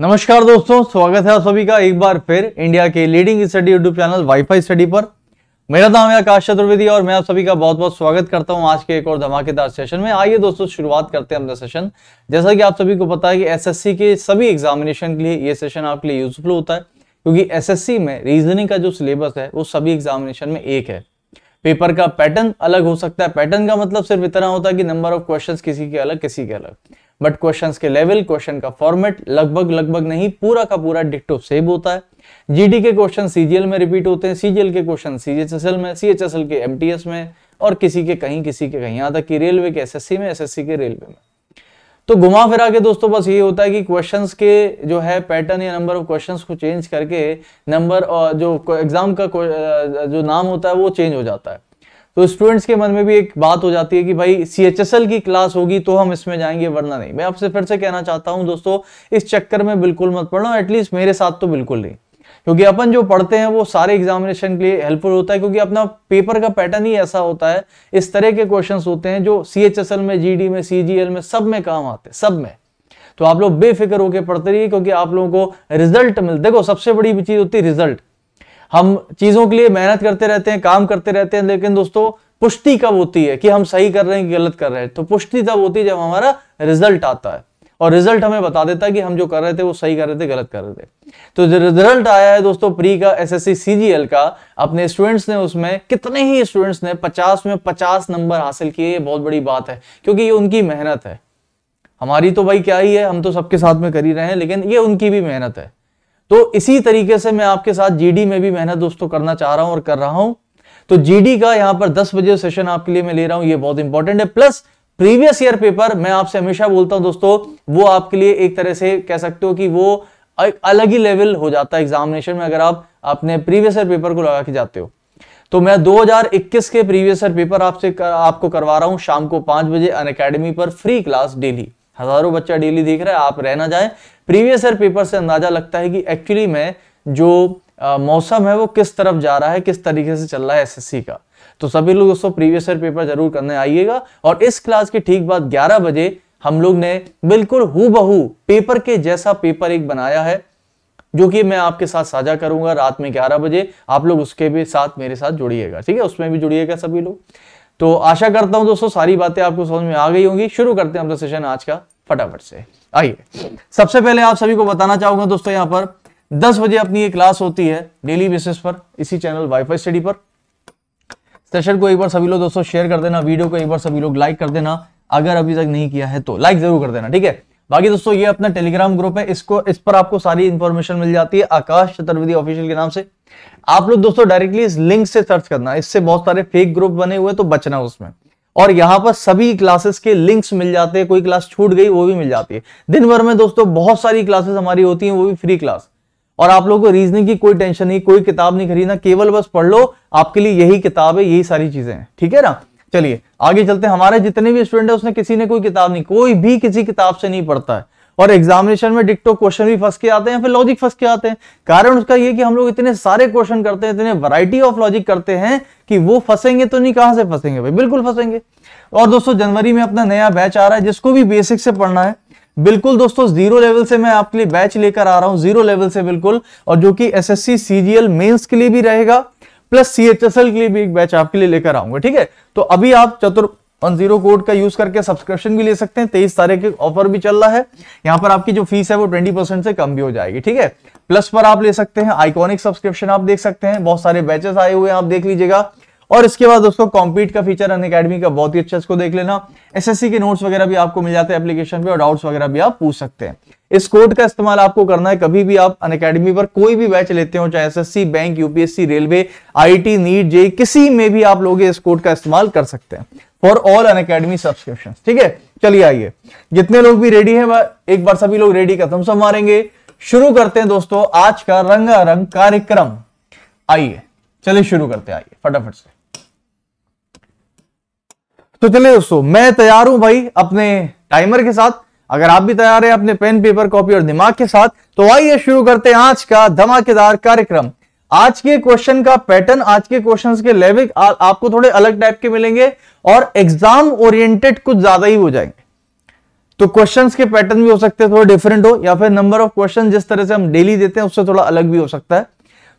नमस्कार दोस्तों स्वागत है आप सभी का एक बार फिर इंडिया के leading study YouTube channel WiFi study पर मेरा नाम है आकाश चतुर्वेदी और मैं आप सभी का बहुत बहुत स्वागत करता हूं आज के एक और धमाकेदार सेशन में आइए दोस्तों शुरुआत करते हैं अपना सेशन जैसा कि आप सभी को पता है कि एसएससी के सभी एग्जामिनेशन के लिए ये सेशन आपके लिए यूजफुल होता है क्योंकि एस में रीजनिंग का जो सिलेबस है वो सभी एग्जामिनेशन में एक है पेपर का पैटर्न अलग हो सकता है पैटर्न का मतलब सिर्फ इतना होता है कि नंबर ऑफ क्वेश्चन किसी के अलग किसी के अलग बट क्वेश्चन के लेवल क्वेश्चन का फॉर्मेट लगभग लगभग नहीं पूरा का पूरा डिक्टो सेव होता है जीडी के क्वेश्चन सीजीएल में रिपीट होते हैं सीजीएल के क्वेश्चन सीएचएसएल में सीएचएसएल के एमटीएस में और किसी के कहीं किसी के कहीं यहाँ तक कि रेलवे के एसएससी में एसएससी के रेलवे में तो घुमा फिरा के दोस्तों बस ये होता है कि क्वेश्चंस के जो है पैटर्न या नंबर ऑफ क्वेश्चंस को चेंज करके नंबर जो एग्जाम का जो नाम होता है वो चेंज हो जाता है तो स्टूडेंट्स के मन में भी एक बात हो जाती है कि भाई सी एच एस एल की क्लास होगी तो हम इसमें जाएंगे वरना नहीं मैं आपसे फिर से कहना चाहता हूं दोस्तों इस चक्कर में बिल्कुल मत पढ़ो एटलीस्ट मेरे साथ तो बिल्कुल नहीं क्योंकि अपन जो पढ़ते हैं वो सारे एग्जामिनेशन के लिए हेल्पफुल होता है क्योंकि अपना पेपर का पैटर्न ही ऐसा होता है इस तरह के क्वेश्चंस होते हैं जो सी एच एस एल में जी डी में सी जी एल में सब में काम आते हैं सब में तो आप लोग बेफिक्र होकर पढ़ते रहिए क्योंकि आप लोगों को रिजल्ट मिल देखो सबसे बड़ी चीज होती है रिजल्ट हम चीजों के लिए मेहनत करते रहते हैं काम करते रहते हैं लेकिन दोस्तों पुष्टि कब होती है कि हम सही कर रहे हैं कि गलत कर रहे हैं तो पुष्टि तब होती है जब हमारा रिजल्ट आता है और रिजल्ट हमें बता देता है कि हम जो कर रहे थे वो सही कर रहे थे गलत कर रहे थे तो जो रिजल्ट आया है दोस्तों प्री का एसएससी सीजीएल का अपने स्टूडेंट्स ने उसमें कितने ही स्टूडेंट्स ने 50 में 50 नंबर हासिल किए ये बहुत बड़ी बात है क्योंकि ये उनकी मेहनत है हमारी तो भाई क्या ही है हम तो सबके साथ में कर ही रहे हैं लेकिन ये उनकी भी मेहनत है तो इसी तरीके से मैं आपके साथ जीडी में भी मेहनत दोस्तों करना चाह रहा हूं और कर रहा हूं तो जीडी का यहां पर 10 बजे सेशन आपके लिए मैं ले रहा हूं ये बहुत इंपॉर्टेंट है प्लस प्रीवियस ईयर पेपर मैं आपसे हमेशा बोलता हूं दोस्तों वो आपके लिए एक तरह से कह सकते हो कि वो एक अलग ही लेवल हो जाता है एग्जामिनेशन में अगर आप अपने प्रीवियस ईयर पेपर को लगा के जाते हो तो मैं 2021 के प्रीवियस ईयर पेपर आपसे कर, आपको करवा रहा हूं शाम को पांच बजे अन पर फ्री क्लास डेली हजारों बच्चा डेली दिख रहा है आप रहना जाए प्रीवियस ईयर पेपर से अंदाजा लगता है कि एक्चुअली में जो आ, मौसम है वो किस तरफ जा रहा है किस तरीके से चल रहा है एस का तो सभी लोग दोस्तों प्रीवियस ईयर पेपर जरूर करने आइएगा और इस क्लास के ठीक बाद 11 बजे हम लोग ने बिल्कुल हु पेपर के जैसा पेपर एक बनाया है जो कि मैं आपके साथ साझा करूंगा रात में 11 बजे आप लोग उसके भी साथ मेरे साथ जुड़िएगा ठीक है उसमें भी जुड़िएगा सभी लोग तो आशा करता हूं दोस्तों सारी बातें आपको समझ में आ गई होंगी शुरू करते हैं अपना सेशन आज का फटाफट से आइए सबसे पहले आप सभी को बताना चाहूंगा दोस्तों यहां पर दस बजे अपनी ये क्लास होती है डेली बेसिस पर इसी चैनल वाईफाई स्टडी पर सेशन को एक बार सभी लोग दोस्तों शेयर कर देना वीडियो को एक बार सभी लोग लाइक कर देना अगर अभी तक नहीं किया है तो लाइक जरूर कर देना ठीक है बाकी दोस्तों ये अपना टेलीग्राम ग्रुप है इसको इस पर आपको सारी इंफॉर्मेशन मिल जाती है आकाश चतुर्वेदी ऑफिशियल के नाम से आप लोग दोस्तों डायरेक्टली इस लिंक से सर्च करना इससे बहुत सारे फेक ग्रुप बने हुए तो बचना उसमें और यहाँ पर सभी क्लासेस के लिंक्स मिल जाते हैं कोई क्लास छूट गई वो भी मिल जाती है दिन भर में दोस्तों बहुत सारी क्लासेस हमारी होती है वो भी फ्री क्लास और आप लोगों को रीजनिंग की कोई टेंशन नहीं कोई किताब नहीं खरीदना केवल बस पढ़ लो आपके लिए यही किताब है यही सारी चीजें हैं ठीक है ना चलिए आगे चलते हमारे जितने भी स्टूडेंट है उसने किसी ने कोई किताब नहीं कोई भी किसी किताब से नहीं पढ़ता है और एग्जामिनेशन में डिक्टो क्वेश्चन भी फंस के आते हैं फिर लॉजिक फंस के आते हैं कारण उसका ये कि हम लोग इतने सारे क्वेश्चन करते हैं इतने वैरायटी ऑफ लॉजिक करते हैं कि वो फंसेंगे तो नहीं कहां से फंसेंगे भाई बिल्कुल फंसेंगे और दोस्तों जनवरी में अपना नया बैच आ रहा है जिसको भी बेसिक से पढ़ना है बिल्कुल दोस्तों जीरो लेवल से मैं आपके लिए बैच लेकर आ रहा हूं जीरो लेवल से बिल्कुल और जो कि एस जी सीजीएल मेन्स के लिए भी रहेगा plus C H S L के लिए भी एक बैच आपके लिए लेकर आऊंगा ठीक है तो अभी आप चतुर वन जीरो कोड का यूज करके सब्सक्रिप्शन भी ले सकते हैं तेईस तारीख के ऑफर भी चल रहा है यहाँ पर आपकी जो फीस है वो ट्वेंटी परसेंट से कम भी हो जाएगी ठीक है प्लस पर आप ले सकते हैं आइकॉनिक सब्सक्रिप्शन आप देख सकते हैं बहुत सारे बैचेस आए हुए हैं आप देख लीजिएगा और इसके बाद दोस्तों कॉम्पीट का फीचर अन अकेडमी का बहुत ही अच्छा इसको देख लेना एस के नोट्स वगैरह भी आपको मिल जाते हैं एप्लीकेशन पे और डाउट्स वगैरह भी आप पूछ सकते हैं इस कोड का इस्तेमाल आपको करना है कभी भी आप अन अकेडमी पर कोई भी बैच लेते हो चाहे SSC bank UPSC railway IT NEET JE किसी में भी आप लोग इस कोड का इस्तेमाल कर सकते हैं for all Unacademy subscription ठीक है चलिए आइए जितने लोग भी रेडी है एक बार सभी लोग रेडी का तुम सब मारेंगे शुरू करते हैं दोस्तों आज का रंगारंग कार्यक्रम आइए चलिए शुरू करते हैं आइए फटाफट से तो चलिए दोस्तों मैं तैयार हूं भाई अपने टाइमर के साथ अगर आप भी तैयार है अपने पेन पेपर कॉपी और दिमाग के साथ तो आइए शुरू करते हैं आज का धमाकेदार कार्यक्रम आज के क्वेश्चन का पैटर्न आज के क्वेश्चन के लेविक आपको थोड़े अलग टाइप के मिलेंगे और एग्जाम ओरिएंटेड कुछ ज्यादा ही हो जाएंगे तो क्वेश्चंस के पैटर्न भी हो सकते हैं थोड़े डिफरेंट हो या फिर नंबर ऑफ क्वेश्चन जिस तरह से हम डेली देते हैं उससे थोड़ा अलग भी हो सकता है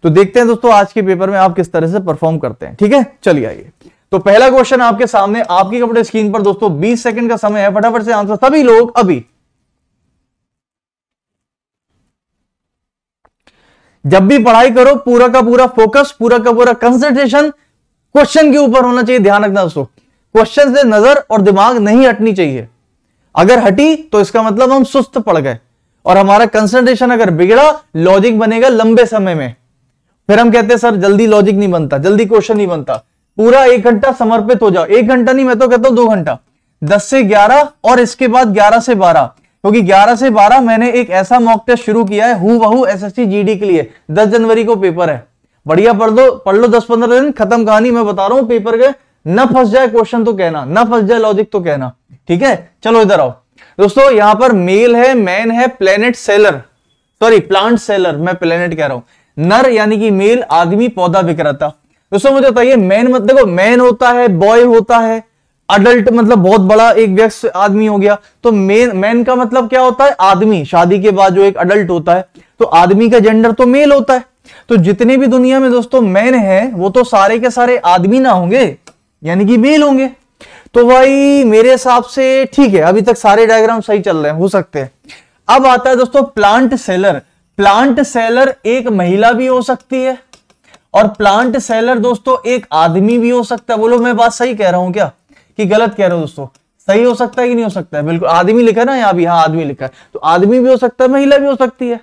तो देखते हैं दोस्तों आज के पेपर में आप किस तरह से परफॉर्म करते हैं ठीक है चलिए आइए तो पहला क्वेश्चन आपके सामने आपकी कंप्यूटर स्क्रीन पर दोस्तों 20 सेकंड का समय है फटाफट से आंसर सभी लोग अभी जब भी पढ़ाई करो पूरा का पूरा फोकस पूरा का पूरा कंसंट्रेशन क्वेश्चन के ऊपर होना चाहिए ध्यान रखना दोस्तों क्वेश्चन से नजर और दिमाग नहीं हटनी चाहिए अगर हटी तो इसका मतलब हम सुस्त पड़ गए और हमारा कंसंट्रेशन अगर बिगड़ा लॉजिक बनेगा लंबे समय में फिर हम कहते हैं सर जल्दी लॉजिक नहीं बनता जल्दी क्वेश्चन नहीं बनता पूरा एक घंटा समर्पित हो जाओ एक घंटा नहीं मैं तो कहता हूं दो घंटा दस से ग्यारह और इसके बाद ग्यारह से बारह क्योंकि ग्यारह से बारह मैंने एक ऐसा मॉक टेस्ट शुरू किया है हु बहू एस एस के लिए दस जनवरी को पेपर है बढ़िया पढ़ दो पढ़ लो दस पंद्रह दिन खत्म कहानी मैं बता रहा हूं पेपर के न फंस जाए क्वेश्चन तो कहना न फंस जाए लॉजिक तो कहना ठीक है चलो इधर आओ दोस्तों यहां पर मेल है मैन है planet seller sorry plant seller मैं प्लेनेट कह रहा हूं नर यानी कि मेल आदमी पौधा बिक्रता दोस्तों मुझे बताइए मैन मत देखो मैन होता है बॉय होता है अडल्ट मतलब बहुत बड़ा एक व्यक्ति आदमी हो गया तो मेन मैन का मतलब क्या होता है आदमी शादी के बाद जो एक अडल्ट होता है तो आदमी का जेंडर तो मेल होता है तो जितने भी दुनिया में दोस्तों मैन है वो तो सारे के सारे आदमी ना होंगे यानी कि मेल होंगे तो भाई मेरे हिसाब से ठीक है अभी तक सारे डायग्राम सही चल रहे हैं हो सकते हैं अब आता है दोस्तों प्लांट सेलर प्लांट सेलर एक महिला भी हो सकती है और प्लांट सेलर दोस्तों एक आदमी भी हो सकता है बोलो मैं बात सही कह रहा हूं क्या कि गलत कह रहा हूं दोस्तों सही हो सकता है कि नहीं हो सकता है बिल्कुल आदमी लिखा ना यहाँ भी हाँ आदमी लिखा है तो आदमी भी हो सकता है महिला भी हो सकती है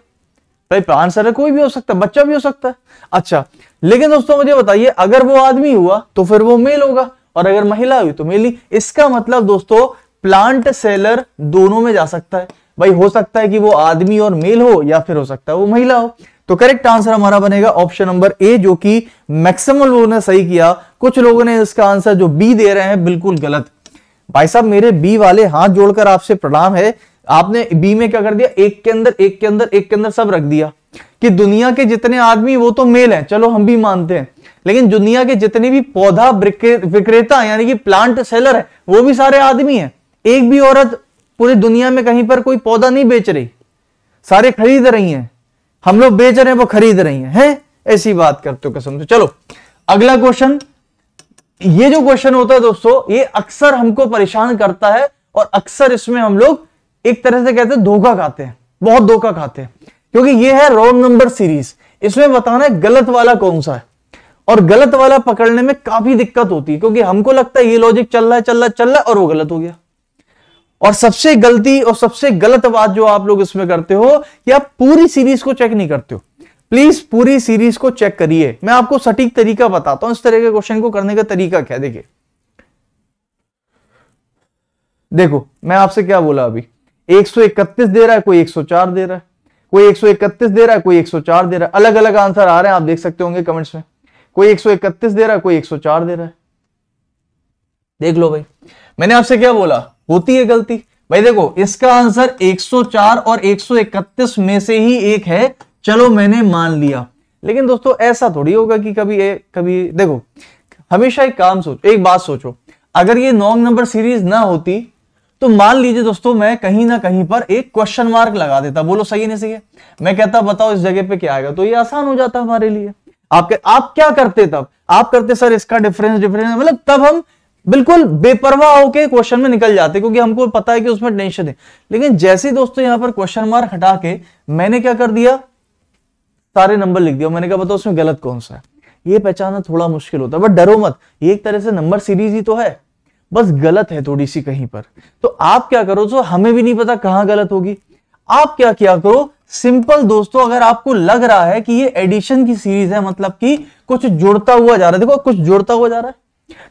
भाई प्लांट सेलर कोई भी हो सकता है बच्चा भी हो सकता है अच्छा लेकिन दोस्तों मुझे बताइए अगर वो आदमी हुआ तो फिर वो मेल होगा और अगर महिला हुई तो मेली इसका मतलब दोस्तों प्लांट सेलर दोनों में जा सकता है भाई हो सकता है कि वो आदमी और मेल हो या फिर हो सकता है वो महिला हो तो करेक्ट आंसर हमारा बनेगा ऑप्शन नंबर ए जो कि मैक्सिमम लोगों ने सही किया कुछ लोगों ने इसका आंसर जो बी दे रहे हैं बिल्कुल गलत भाई साहब मेरे बी वाले हाथ जोड़कर आपसे प्रणाम है आपने बी में क्या कर दिया एक के अंदर एक के अंदर एक के अंदर सब रख दिया कि दुनिया के जितने आदमी वो तो मेल है चलो हम भी मानते हैं लेकिन दुनिया के जितने भी पौधा विक्रेता यानी कि प्लांट सेलर है वो भी सारे आदमी है एक भी औरत पूरी दुनिया में कहीं पर कोई पौधा नहीं बेच रही सारे खरीद रही हैं हम लोग बेच रहे हैं वो खरीद रही हैं है ऐसी बात करते हो कसम से चलो अगला क्वेश्चन ये जो क्वेश्चन होता है दोस्तों ये अक्सर हमको परेशान करता है और अक्सर इसमें हम लोग एक तरह से कहते हैं धोखा खाते हैं बहुत धोखा खाते हैं क्योंकि ये है रॉन्ग नंबर सीरीज इसमें बताना है गलत वाला कौन सा है और गलत वाला पकड़ने में काफी दिक्कत होती है क्योंकि हमको लगता है ये लॉजिक चल रहा है चल रहा है चल रहा है और वो गलत हो गया और सबसे गलती और सबसे गलत बात जो आप लोग इसमें करते हो कि आप पूरी सीरीज को चेक नहीं करते हो प्लीज पूरी सीरीज को चेक करिए मैं आपको सटीक तरीका बताता हूं इस तरह के क्वेश्चन को करने का तरीका क्या देखिए देखो मैं आपसे क्या बोला अभी 131 दे रहा है कोई 104 दे रहा है कोई 131 दे रहा है कोई 104 दे रहा है अलग अलग आंसर आ रहे हैं आप देख सकते होंगे कमेंट्स में कोई 131 दे रहा है कोई 104 दे रहा है देख लो भाई मैंने आपसे क्या बोला होती है गलती भाई देखो इसका आंसर 104 और 131 में से ही एक है चलो मैंने मान लिया लेकिन दोस्तों ऐसा थोड़ी होगा कि कभी ए, कभी देखो हमेशा एक काम सोचो एक बात सोचो अगर ये नॉन्ग नंबर सीरीज ना होती तो मान लीजिए दोस्तों मैं कहीं ना कहीं पर एक क्वेश्चन मार्क लगा देता बोलो सही है नहीं सही है मैं कहता बताओ इस जगह पे क्या आएगा तो ये आसान हो जाता हमारे लिए आपके आप क्या करते तब आप करते सर इसका डिफरेंस डिफरेंस मतलब तब हम बिल्कुल बेपरवाह होके क्वेश्चन में निकल जाते क्योंकि हमको पता है कि उसमें टेंशन है लेकिन जैसे दोस्तों यहां पर क्वेश्चन मार्क हटा के मैंने क्या कर दिया सारे नंबर लिख दिया मैंने कहा बताओ उसमें गलत कौन सा है ये पहचानना थोड़ा मुश्किल होता है बट डरो मत ये एक तरह से नंबर सीरीज ही तो है बस गलत है थोड़ी सी कहीं पर तो आप क्या करो जो तो हमें भी नहीं पता कहां गलत होगी आप क्या क्या करो सिंपल दोस्तों अगर आपको लग रहा है कि ये एडिशन की सीरीज है मतलब कि कुछ जुड़ता हुआ जा रहा है देखो कुछ जुड़ता हुआ जा रहा है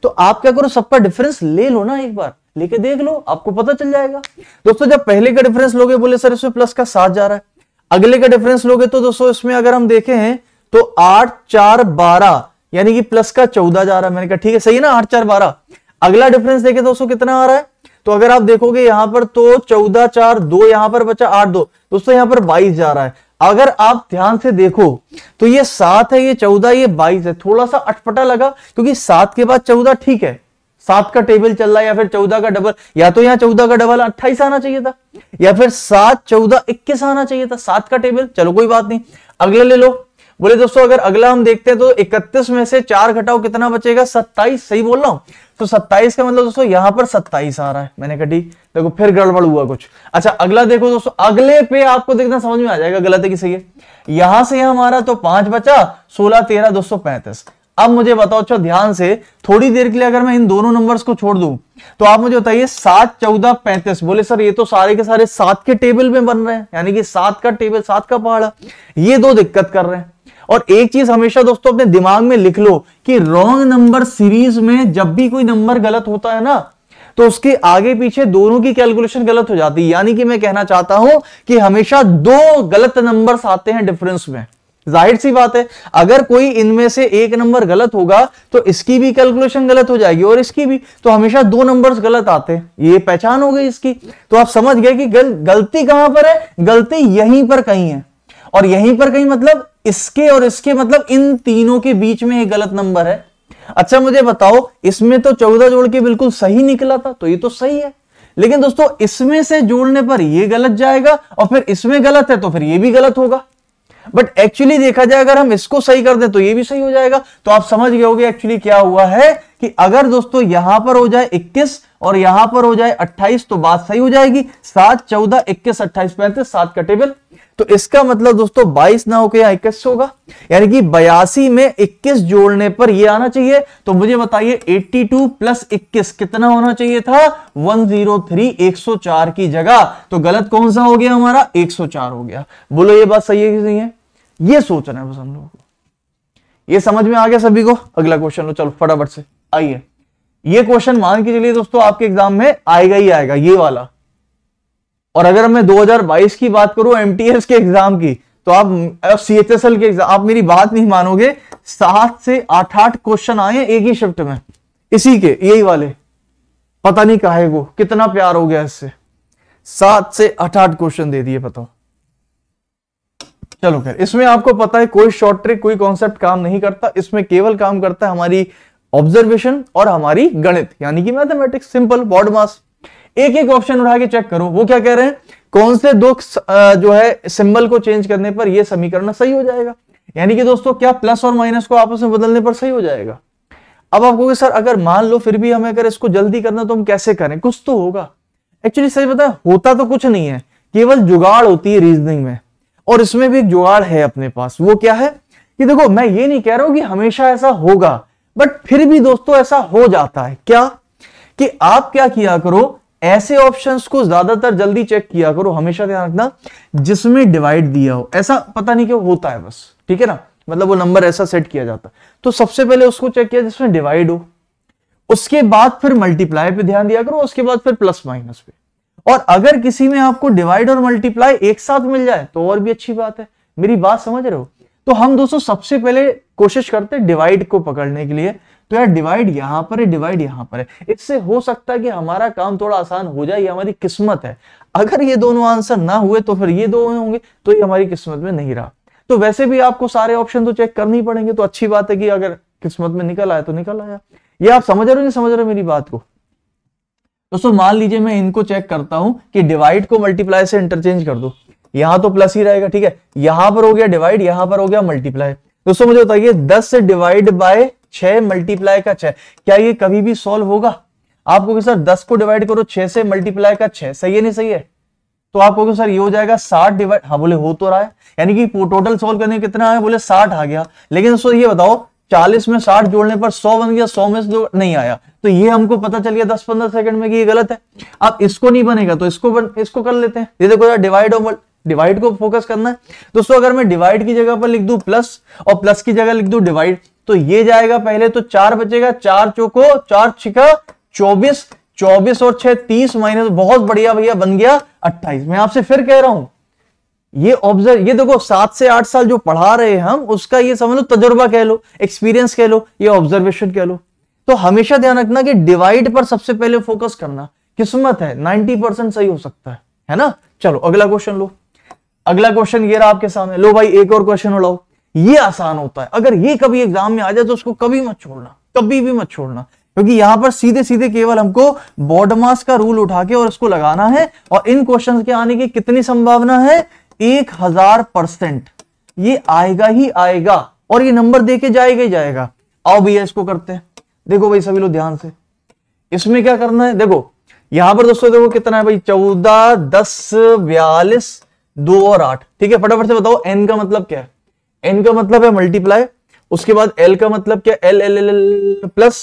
तो आप क्या करो सबका डिफरेंस ले लो ना एक बार लेके देख लो आपको पता चल जाएगा दोस्तों जब पहले का डिफरेंस लोगे बोले सर इसमें प्लस का सात जा रहा है अगले का डिफरेंस लोगे तो दोस्तों इसमें अगर हम देखे हैं तो आठ चार बारह यानी कि प्लस का चौदह जा रहा है मैंने कहा ठीक है सही है ना आठ चार बारह अगला डिफरेंस देखे दोस्तों कितना आ रहा है तो अगर आप देखोगे यहां पर तो चौदह चार दो यहां पर बचा आठ दो दोस्तों यहां पर बाईस जा रहा है अगर आप ध्यान से देखो तो ये सात है ये चौदह ये बाईस है थोड़ा सा अटपटा लगा क्योंकि सात के बाद चौदह ठीक है सात का टेबल चल रहा है या फिर चौदह का डबल या तो यहाँ चौदह का डबल अट्ठाईस आना चाहिए था या फिर सात चौदह इक्कीस आना चाहिए था सात का टेबल चलो कोई बात नहीं अगले ले लो बोले दोस्तों अगर अगला हम देखते हैं तो इकतीस में से चार घटाओ कितना बचेगा सत्ताईस सही बोल रहा हूं तो 27 का मतलब दोस्तों यहां पर 27 आ रहा है मैंने कटी देखो फिर गड़बड़ हुआ कुछ अच्छा अगला देखो दोस्तों अगले पे आपको देखना समझ में आ जाएगा गलत है कि सही है यहां से यहां हमारा तो पांच बचा सोलह तेरह दो सौ पैंतीस अब मुझे बताओ अच्छा ध्यान से थोड़ी देर के लिए अगर मैं इन दोनों नंबर्स को छोड़ दूं तो आप मुझे बताइए सात चौदह पैंतीस बोले सर ये तो सारे के सारे सात के टेबल में बन रहे हैं यानी कि सात का टेबल सात का पहाड़ ये दो दिक्कत कर रहे हैं और एक चीज हमेशा दोस्तों अपने दिमाग में लिख लो कि रॉन्ग नंबर सीरीज में जब भी कोई नंबर गलत होता है ना तो उसके आगे पीछे दोनों की कैलकुलेशन गलत हो जाती है यानी कि मैं कहना चाहता हूं कि हमेशा दो गलत नंबर आते हैं डिफरेंस में जाहिर सी बात है अगर कोई इनमें से एक नंबर गलत होगा तो इसकी भी कैलकुलेशन गलत हो जाएगी और इसकी भी तो हमेशा दो नंबर्स गलत आते हैं ये पहचान हो गई इसकी तो आप समझ गए कि गल, गलती कहां पर है गलती यहीं पर कहीं है और यहीं पर कहीं मतलब इसके और इसके मतलब इन तीनों के बीच में एक गलत नंबर है अच्छा मुझे बताओ इसमें तो चौदह जोड़ के बिल्कुल सही निकला था तो ये तो सही है लेकिन दोस्तों इसमें से जोड़ने पर ये गलत जाएगा और फिर इसमें गलत है तो फिर ये भी गलत होगा बट एक्चुअली देखा जाए अगर हम इसको सही कर दे तो ये भी सही हो जाएगा तो आप समझ गए एक्चुअली क्या हुआ है कि अगर दोस्तों यहां पर हो जाए 21 और यहां पर हो जाए 28 तो बात सही हो जाएगी सात चौदह इक्कीस अट्ठाईस पैंतीस सात का टेबल तो इसका मतलब दोस्तों बाईस ना होकर इक्कीस होगा यानी कि बयासी में इक्कीस जोड़ने पर ये आना चाहिए तो मुझे बताइए एट्टी टू प्लस इक्कीस कितना होना चाहिए था वन जीरो सौ चार की जगह तो गलत कौन सा हो गया हमारा एक सौ चार हो गया बोलो ये बात सही है कि नहीं है ये सोचना है बस हम लोगों को ये समझ में आ गया सभी को अगला क्वेश्चन लो चलो फटाफट से आइए ये क्वेश्चन मान के चलिए दोस्तों आपके एग्जाम में आएगा ही आएगा ये वाला और अगर मैं 2022 की बात करूं एमटीएस के एग्जाम की तो आप सी एच एस एल के एग्जाम आप मेरी बात नहीं मानोगे सात से आठ आठ क्वेश्चन आए एक ही शिफ्ट में इसी के यही वाले पता नहीं कहा वो कितना प्यार हो गया इससे सात से आठ आठ क्वेश्चन दे दिए पता चलो खैर इसमें आपको पता है कोई शॉर्ट ट्रिक कोई कॉन्सेप्ट काम नहीं करता इसमें केवल काम करता है हमारी ऑब्जर्वेशन और हमारी गणित यानी कि मैथमेटिक्स सिंपल बॉडमास एक एक ऑप्शन उठा के चेक करो वो क्या कह रहे हैं कौन से दो जो है सिंबल को चेंज करने पर यह समीकरण सही हो जाएगा यानी कि दोस्तों क्या प्लस और माइनस को आपस में बदलने पर सही हो जाएगा अब आपको सर अगर मान लो फिर भी हमें अगर इसको जल्दी करना तो हम कैसे करें कुछ तो होगा एक्चुअली सही पता होता तो कुछ नहीं है केवल जुगाड़ होती है रीजनिंग में और इसमें भी एक जुगाड़ है अपने पास वो क्या है कि देखो मैं ये नहीं कह रहा हूं कि हमेशा ऐसा होगा बट फिर भी दोस्तों ऐसा हो जाता है क्या कि आप क्या किया करो ऐसे ऑप्शंस को ज्यादातर जल्दी चेक किया करो हमेशा ध्यान रखना जिसमें डिवाइड दिया हो ऐसा पता नहीं क्यों होता है बस ठीक है ना मतलब वो नंबर ऐसा सेट किया जाता है तो सबसे पहले उसको चेक किया जिसमें डिवाइड हो उसके बाद फिर मल्टीप्लाई पे ध्यान दिया करो उसके बाद फिर प्लस माइनस पे और अगर किसी में आपको डिवाइड और मल्टीप्लाई एक साथ मिल जाए तो और भी अच्छी बात है मेरी बात समझ रहे हो तो हम दोस्तों सबसे पहले कोशिश करते हैं डिवाइड को पकड़ने के लिए तो यार डिवाइड यहां पर है डिवाइड यहां पर है इससे हो सकता है कि हमारा काम थोड़ा आसान हो जाए ये हमारी किस्मत है अगर ये दोनों आंसर ना हुए तो फिर ये दो होंगे तो ये हमारी किस्मत में नहीं रहा तो वैसे भी आपको सारे ऑप्शन तो चेक करनी ही पड़ेंगे तो अच्छी बात है कि अगर किस्मत में निकल आया तो निकल आया ये आप समझ रहे हो नहीं समझ रहे हो मेरी बात को दोस्तों मान लीजिए मैं इनको चेक करता हूं कि डिवाइड को मल्टीप्लाई से इंटरचेंज कर दो यहां तो प्लस ही रहेगा ठीक है यहां पर हो गया डिवाइड यहां पर हो गया मल्टीप्लाई दोस्तों मुझे बताइए दस से डिवाइड बाय छह मल्टीप्लाई का छह क्या ये कभी भी सोल्व होगा आप कहोगे सर दस को डिवाइड करो छह से मल्टीप्लाई का छह सही है नहीं सही है तो आप कहोगे सर ये हो जाएगा साठ डिवाइड हाँ बोले हो तो रहा है यानी कि टोटल सोल्व करने कितना है बोले साठ आ गया लेकिन सर ये बताओ चालीस में साठ जोड़ने पर सौ बन गया सौ में से नहीं आया तो ये हमको पता चल गया दस पंद्रह सेकंड में कि ये गलत है अब इसको नहीं बनेगा तो इसको बन, इसको कर लेते हैं ये देखो डिवाइड ऑफ डिवाइड को फोकस करना है दोस्तों अगर मैं डिवाइड की जगह पर लिख दू प्लस और प्लस की जगह लिख दू डिवाइड तो ये जाएगा पहले तो चार बचेगा चार चौको चार छिका चौबीस चौबीस और छह तीस माइनस बहुत बढ़िया भैया बन गया अट्ठाईस मैं आपसे फिर कह रहा हूं ये ऑब्जर्व ये देखो सात से आठ साल जो पढ़ा रहे हैं हम उसका ये समझ लो तजुर्बा कह लो एक्सपीरियंस कह लो ये ऑब्जर्वेशन कह लो तो हमेशा ध्यान रखना कि डिवाइड पर सबसे पहले फोकस करना किस्मत है नाइनटी परसेंट सही हो सकता है है ना चलो अगला क्वेश्चन लो अगला क्वेश्चन ये रहा आपके सामने लो भाई एक और क्वेश्चन उड़ाओ ये आसान होता है अगर ये कभी एग्जाम में आ जाए तो उसको कभी मत छोड़ना कभी भी मत छोड़ना क्योंकि यहां पर सीधे सीधे केवल हमको बॉडमास का रूल उठा के और इसको लगाना है और इन क्वेश्चन के आने की कितनी संभावना है एक हजार परसेंट ये आएगा ही आएगा और ये नंबर देके जाएगा ही जाएगा आओ भैया इसको करते हैं देखो भाई सभी लोग ध्यान से इसमें क्या करना है देखो यहां पर दोस्तों देखो कितना है भाई चौदह दस बयालीस दो और आठ ठीक है फटाफट से बताओ एन का मतलब क्या है एन का मतलब है मल्टीप्लाई उसके बाद एल का मतलब क्या L L L L plus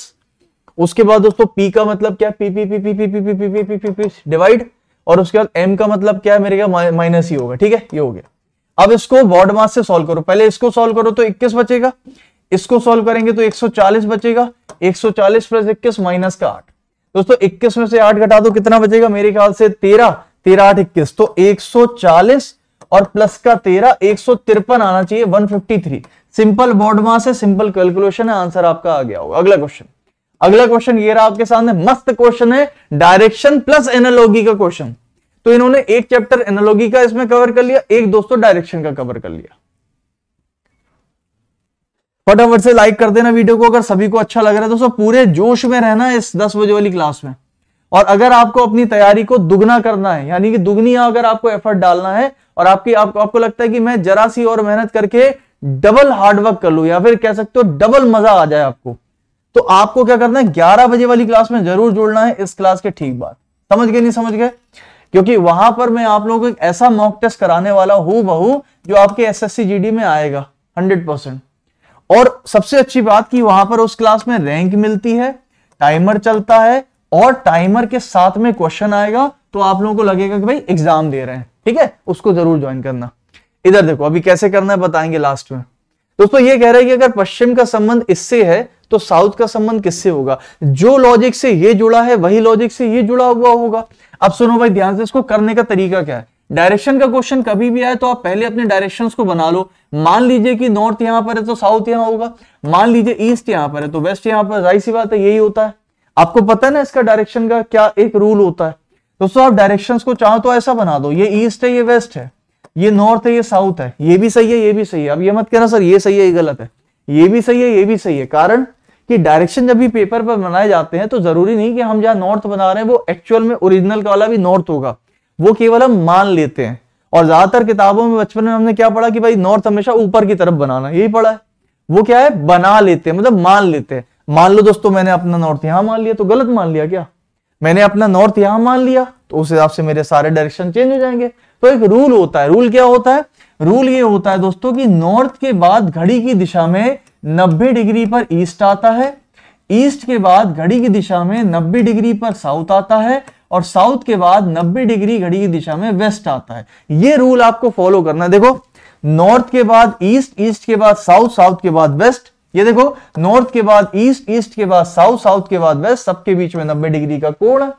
उसके बाद दोस्तों पी का मतलब क्या P P P P P P P P P P P divide और उसके बाद एम का मतलब क्या है मेरे क्या माइनस ही होगा ठीक है ये हो गया अब इसको बॉड मास से सॉल्व करो पहले इसको सॉल्व करो तो 21 बचेगा इसको सॉल्व करेंगे तो 140 बचेगा 140 प्लस 21 माइनस का 8 दोस्तों 21 में से 8 घटा दो कितना बचेगा मेरे ख्याल से तेरह तेरह आठ इक्कीस तो 140 और प्लस का तेरह एक आना चाहिए 153 सिंपल बॉड मास है सिंपल कैलकुलेशन है आंसर आपका आ गया होगा अगला क्वेश्चन अगला क्वेश्चन ये रहा आपके सामने मस्त क्वेश्चन है डायरेक्शन प्लस एनालॉजी का क्वेश्चन तो इन्होंने एक चैप्टर एनालॉजी का इसमें कवर कर लिया एक दोस्तों डायरेक्शन का कवर कर लिया फटाफट से लाइक कर देना वीडियो को अगर सभी को अच्छा लग रहा है दोस्तों पूरे जोश में रहना इस दस बजे वाली क्लास में और अगर आपको अपनी तैयारी को दुगना करना है यानी कि दुगनी अगर आपको एफर्ट डालना है और आपकी आपको आपको लगता है कि मैं जरा सी और मेहनत करके डबल हार्डवर्क कर लू या फिर कह सकते हो डबल मजा आ जाए आपको तो आपको क्या करना है ग्यारह बजे वाली क्लास में जरूर जुड़ना है इस क्लास के ठीक बाद समझ गए नहीं समझ गए क्योंकि वहां पर मैं आप लोगों को एक ऐसा मॉक टेस्ट कराने वाला हूं बहू जो आपके एस एस में आएगा हंड्रेड परसेंट और सबसे अच्छी बात की वहां पर उस क्लास में रैंक मिलती है टाइमर चलता है और टाइमर के साथ में क्वेश्चन आएगा तो आप लोगों को लगेगा कि भाई एग्जाम दे रहे हैं ठीक है उसको जरूर ज्वाइन करना इधर देखो अभी कैसे करना है बताएंगे लास्ट में दोस्तों ये कह रहे हैं कि अगर पश्चिम का संबंध इससे है तो साउथ का संबंध किससे होगा जो लॉजिक से ये जुड़ा है वही लॉजिक से ये जुड़ा हुआ होगा अब सुनो भाई ध्यान से इसको करने का तरीका क्या है डायरेक्शन का क्वेश्चन कभी भी आए तो आप पहले अपने डायरेक्शन को बना लो मान लीजिए कि नॉर्थ यहां पर है तो साउथ यहां होगा मान लीजिए ईस्ट यहां पर है तो वेस्ट यहां पर जाहिर सी बात है यही होता है आपको पता है ना इसका डायरेक्शन का क्या एक रूल होता है दोस्तों आप डायरेक्शन को चाहो तो ऐसा बना दो ये ईस्ट है ये वेस्ट है ये नॉर्थ है ये साउथ है ये भी सही है ये भी सही है अब ये मत कहना सर ये सही है ये गलत है ये भी सही है ये भी सही है कारण कि डायरेक्शन जब भी पेपर पर बनाए जाते हैं तो जरूरी नहीं कि हम जहां नॉर्थ बना रहे हैं वो एक्चुअल में ओरिजिनल वाला भी नॉर्थ होगा वो केवल हम मान लेते हैं और ज्यादातर किताबों में बचपन में हमने क्या पढ़ा कि भाई नॉर्थ हमेशा ऊपर की तरफ बनाना यही पढ़ा है वो क्या है बना लेते हैं मतलब मान लेते हैं मान लो दोस्तों मैंने अपना नॉर्थ यहां मान लिया तो गलत मान लिया क्या मैंने अपना नॉर्थ यहां मान लिया तो उस हिसाब से मेरे सारे डायरेक्शन चेंज हो जाएंगे तो एक रूल होता है रूल क्या होता है रूल ये होता है दोस्तों कि नॉर्थ के बाद घड़ी की दिशा में 90 डिग्री पर ईस्ट आता है ईस्ट के बाद घड़ी की दिशा में 90 डिग्री पर साउथ आता है और साउथ के बाद 90 डिग्री घड़ी की दिशा में वेस्ट आता है ये रूल आपको फॉलो करना है देखो नॉर्थ के बाद ईस्ट ईस्ट के बाद साउथ साउथ के बाद वेस्ट ये देखो नॉर्थ के बाद ईस्ट ईस्ट के बाद साउथ साउथ के बाद वेस्ट सबके बीच में नब्बे डिग्री का कोण है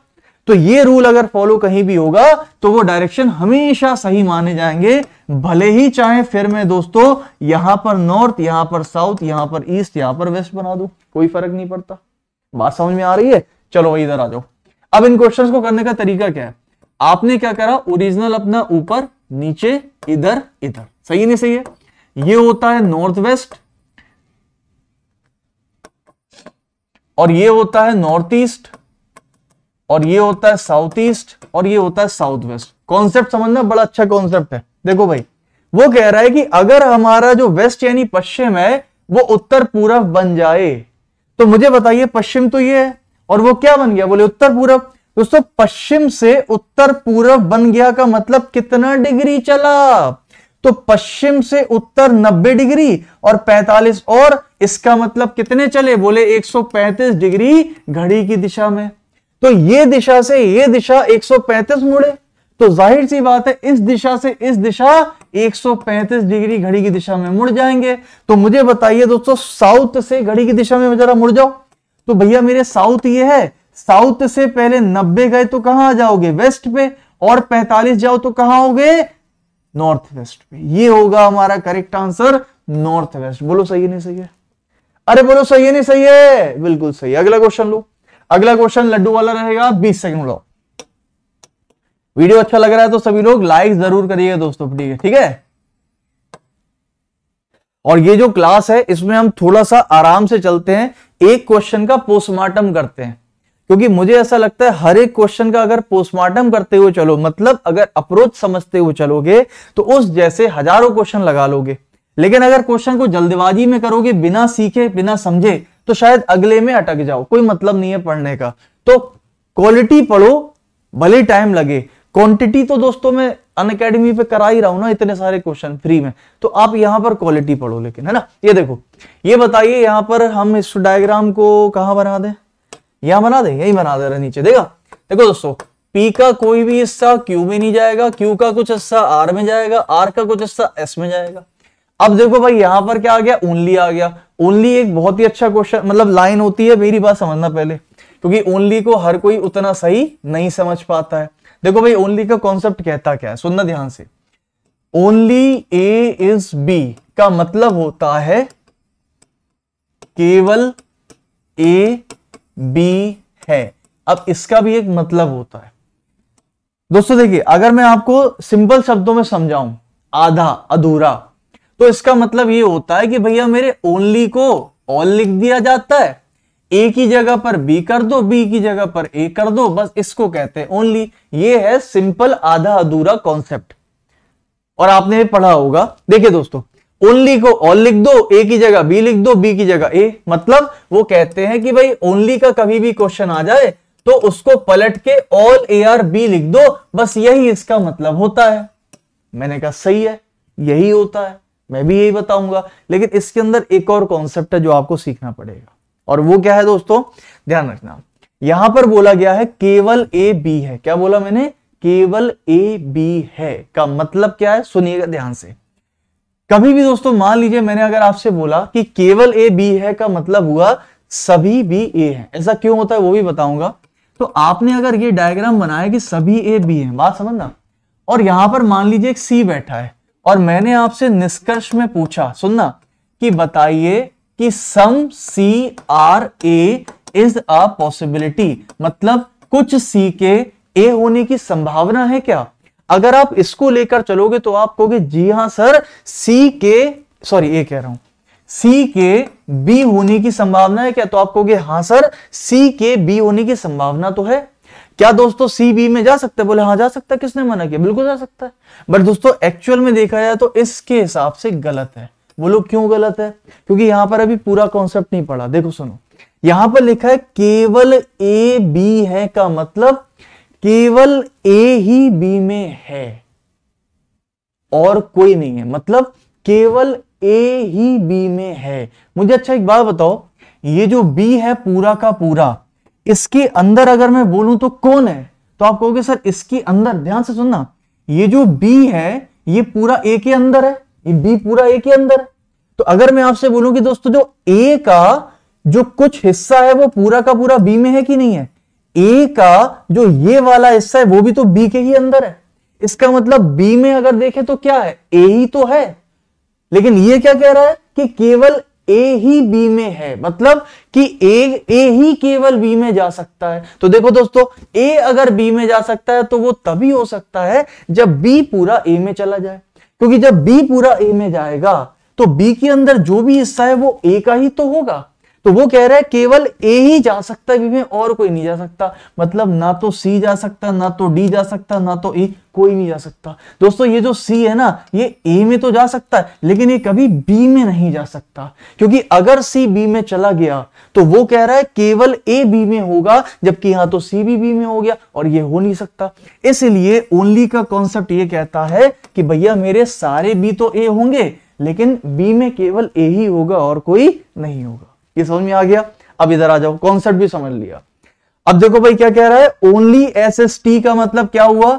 तो ये रूल अगर फॉलो कहीं भी होगा तो वो डायरेक्शन हमेशा सही माने जाएंगे भले ही चाहे फिर मैं दोस्तों यहां पर नॉर्थ यहां पर साउथ यहां पर ईस्ट यहां पर वेस्ट बना दू कोई फर्क नहीं पड़ता बात समझ में आ रही है चलो इधर आ जाओ अब इन क्वेश्चंस को करने का तरीका क्या है आपने क्या करा ओरिजिनल अपना ऊपर नीचे इधर इधर सही नहीं सही है ये होता है नॉर्थ वेस्ट और ये होता है नॉर्थ ईस्ट और ये होता है साउथ ईस्ट और ये होता है साउथ वेस्ट कॉन्सेप्ट समझना बड़ा अच्छा कॉन्सेप्ट है देखो भाई वो कह रहा है कि अगर हमारा जो वेस्ट यानी पश्चिम है वो उत्तर पूर्व बन जाए तो मुझे बताइए पश्चिम तो ये है और वो क्या बन गया बोले उत्तर पूर्व दोस्तों पश्चिम से उत्तर पूर्व बन गया का मतलब कितना डिग्री चला तो पश्चिम से उत्तर 90 डिग्री और 45 और इसका मतलब कितने चले बोले 135 डिग्री घड़ी की दिशा में तो ये दिशा से ये दिशा 135 मुड़े तो जाहिर सी बात है इस दिशा से इस दिशा 135 डिग्री घड़ी की दिशा में मुड़ जाएंगे तो मुझे बताइए दोस्तों साउथ से घड़ी की दिशा में जरा मुड़ जाओ तो भैया मेरे साउथ ये है साउथ से पहले 90 गए तो कहां आ जाओगे वेस्ट पे और 45 जाओ तो कहां होगे नॉर्थ वेस्ट में ये होगा हमारा करेक्ट आंसर नॉर्थ वेस्ट बोलो सही नहीं सही है अरे बोलो सही है नहीं सही है बिल्कुल सही अगला क्वेश्चन लो अगला क्वेश्चन लड्डू वाला रहेगा बीस सेकंड लो वीडियो अच्छा लग रहा है तो सभी लोग लाइक जरूर करिएगा दोस्तों ठीक है ठीक है और ये जो क्लास है इसमें हम थोड़ा सा आराम से चलते हैं एक क्वेश्चन का पोस्टमार्टम करते हैं क्योंकि मुझे ऐसा लगता है हर एक क्वेश्चन का अगर पोस्टमार्टम करते हुए चलो मतलब अगर अप्रोच समझते हुए चलोगे तो उस जैसे हजारों क्वेश्चन लगा लोगे लेकिन अगर क्वेश्चन को जल्दबाजी में करोगे बिना सीखे बिना समझे तो शायद अगले में अटक जाओ कोई मतलब नहीं है पढ़ने का तो क्वालिटी पढ़ो भले टाइम लगे क्वांटिटी तो दोस्तों में अन अकेडमी पे करा ही रहा हूं ना इतने सारे क्वेश्चन फ्री में तो आप यहां पर क्वालिटी पढ़ो लेकिन है ना ये देखो ये बताइए यहां पर हम इस डायग्राम को कहां बना दें यहां बना दे यही बना दे रहा नीचे देगा देखो दोस्तों पी का कोई भी हिस्सा क्यू में नहीं जाएगा क्यू का कुछ हिस्सा R में जाएगा R का कुछ हिस्सा S में जाएगा अब देखो भाई यहां पर क्या आ गया ओनली आ गया ओनली एक बहुत ही अच्छा क्वेश्चन मतलब लाइन होती है मेरी बात समझना पहले क्योंकि ओनली को हर कोई उतना सही नहीं समझ पाता है देखो भाई ओनली का कॉन्सेप्ट कहता क्या है सुनना ध्यान से ओनली ए इज बी का मतलब होता है केवल ए बी है अब इसका भी एक मतलब होता है दोस्तों देखिए अगर मैं आपको सिंपल शब्दों में समझाऊं आधा अधूरा तो इसका मतलब ये होता है कि भैया मेरे ओनली को ऑल लिख दिया जाता है ए की जगह पर बी कर दो बी की जगह पर ए कर दो बस इसको कहते हैं ओनली ये है सिंपल आधा अधूरा कॉन्सेप्ट और आपने पढ़ा होगा देखिए दोस्तों ओनली को ऑल लिख दो ए की जगह बी लिख दो बी की जगह ए मतलब वो कहते हैं कि भाई ओनली का कभी भी क्वेश्चन आ जाए तो उसको पलट के ऑल ए आर बी लिख दो बस यही इसका मतलब होता है मैंने कहा सही है यही होता है मैं भी यही बताऊंगा लेकिन इसके अंदर एक और कॉन्सेप्ट है जो आपको सीखना पड़ेगा और वो क्या है दोस्तों ध्यान रखना यहां पर बोला गया है केवल ए बी है क्या बोला मैंने केवल ए बी है का मतलब क्या है सुनिएगा ध्यान से कभी भी दोस्तों मान लीजिए मैंने अगर आपसे बोला कि केवल ए बी है का मतलब हुआ सभी बी ए है ऐसा क्यों होता है वो भी बताऊंगा तो आपने अगर ये डायग्राम बनाया कि सभी ए बी है बात समझना और यहां पर मान लीजिए एक सी बैठा है और मैंने आपसे निष्कर्ष में पूछा सुनना कि बताइए कि some C are A is a possibility मतलब कुछ सी के ए होने की संभावना है क्या अगर आप इसको लेकर चलोगे तो आप कहोगे जी हां सर सी के सॉरी ए कह रहा हूं सी के बी होने की संभावना है क्या तो आप कहोगे हां सर सी के बी होने की संभावना तो है क्या दोस्तों सी बी में जा सकता है बोले हाँ जा सकता है किसने मना किया बिल्कुल जा सकता है बट दोस्तों एक्चुअल में देखा जाए तो इसके हिसाब से गलत है वो लोग क्यों गलत है क्योंकि यहां पर अभी पूरा कॉन्सेप्ट नहीं पड़ा देखो सुनो यहां पर लिखा है केवल ए बी है का मतलब केवल ए ही बी में है और कोई नहीं है मतलब केवल ए ही बी में है मुझे अच्छा एक बात बताओ ये जो बी है पूरा का पूरा इसके अंदर अगर मैं बोलूं तो कौन है तो आप कहोगे सर इसके अंदर ध्यान से सुनना ये जो बी है ये पूरा ए के अंदर है ये बी पूरा ए के अंदर है तो अगर मैं आपसे बोलूं कि दोस्तों जो ए का जो कुछ हिस्सा है वो पूरा का पूरा बी में है कि नहीं है ए का जो ये वाला हिस्सा है वो भी तो बी के ही अंदर है इसका मतलब बी में अगर देखें तो क्या है ए ही तो है लेकिन ये क्या कह रहा है कि केवल ए ही बी में है मतलब कि ए ए ही केवल बी में जा सकता है तो देखो दोस्तों ए अगर बी में जा सकता है तो वो तभी हो सकता है जब बी पूरा ए में चला जाए क्योंकि जब बी पूरा ए में जाएगा तो बी के अंदर जो भी हिस्सा है वो ए का ही तो होगा तो वो कह रहा है केवल ए ही जा सकता है बी में और कोई नहीं जा सकता मतलब ना तो सी जा सकता ना तो डी जा सकता ना तो e, कोई नहीं जा सकता दोस्तों ये जो सी है ना ये ए में तो जा सकता है लेकिन ये कभी बी में नहीं जा सकता क्योंकि अगर सी बी में चला गया तो वो कह रहा है केवल ए बी में होगा जबकि यहां तो सी भी बी में हो गया और ये हो नहीं सकता इसलिए ओनली का कॉन्सेप्ट ये कहता है कि भैया मेरे सारे बी तो ए होंगे लेकिन बी में केवल ए ही होगा और कोई नहीं होगा ये समझ में आ गया अब इधर आ जाओ कॉन्सेप्ट भी समझ लिया अब देखो भाई क्या कह रहा है ओनली एस एस टी का मतलब क्या हुआ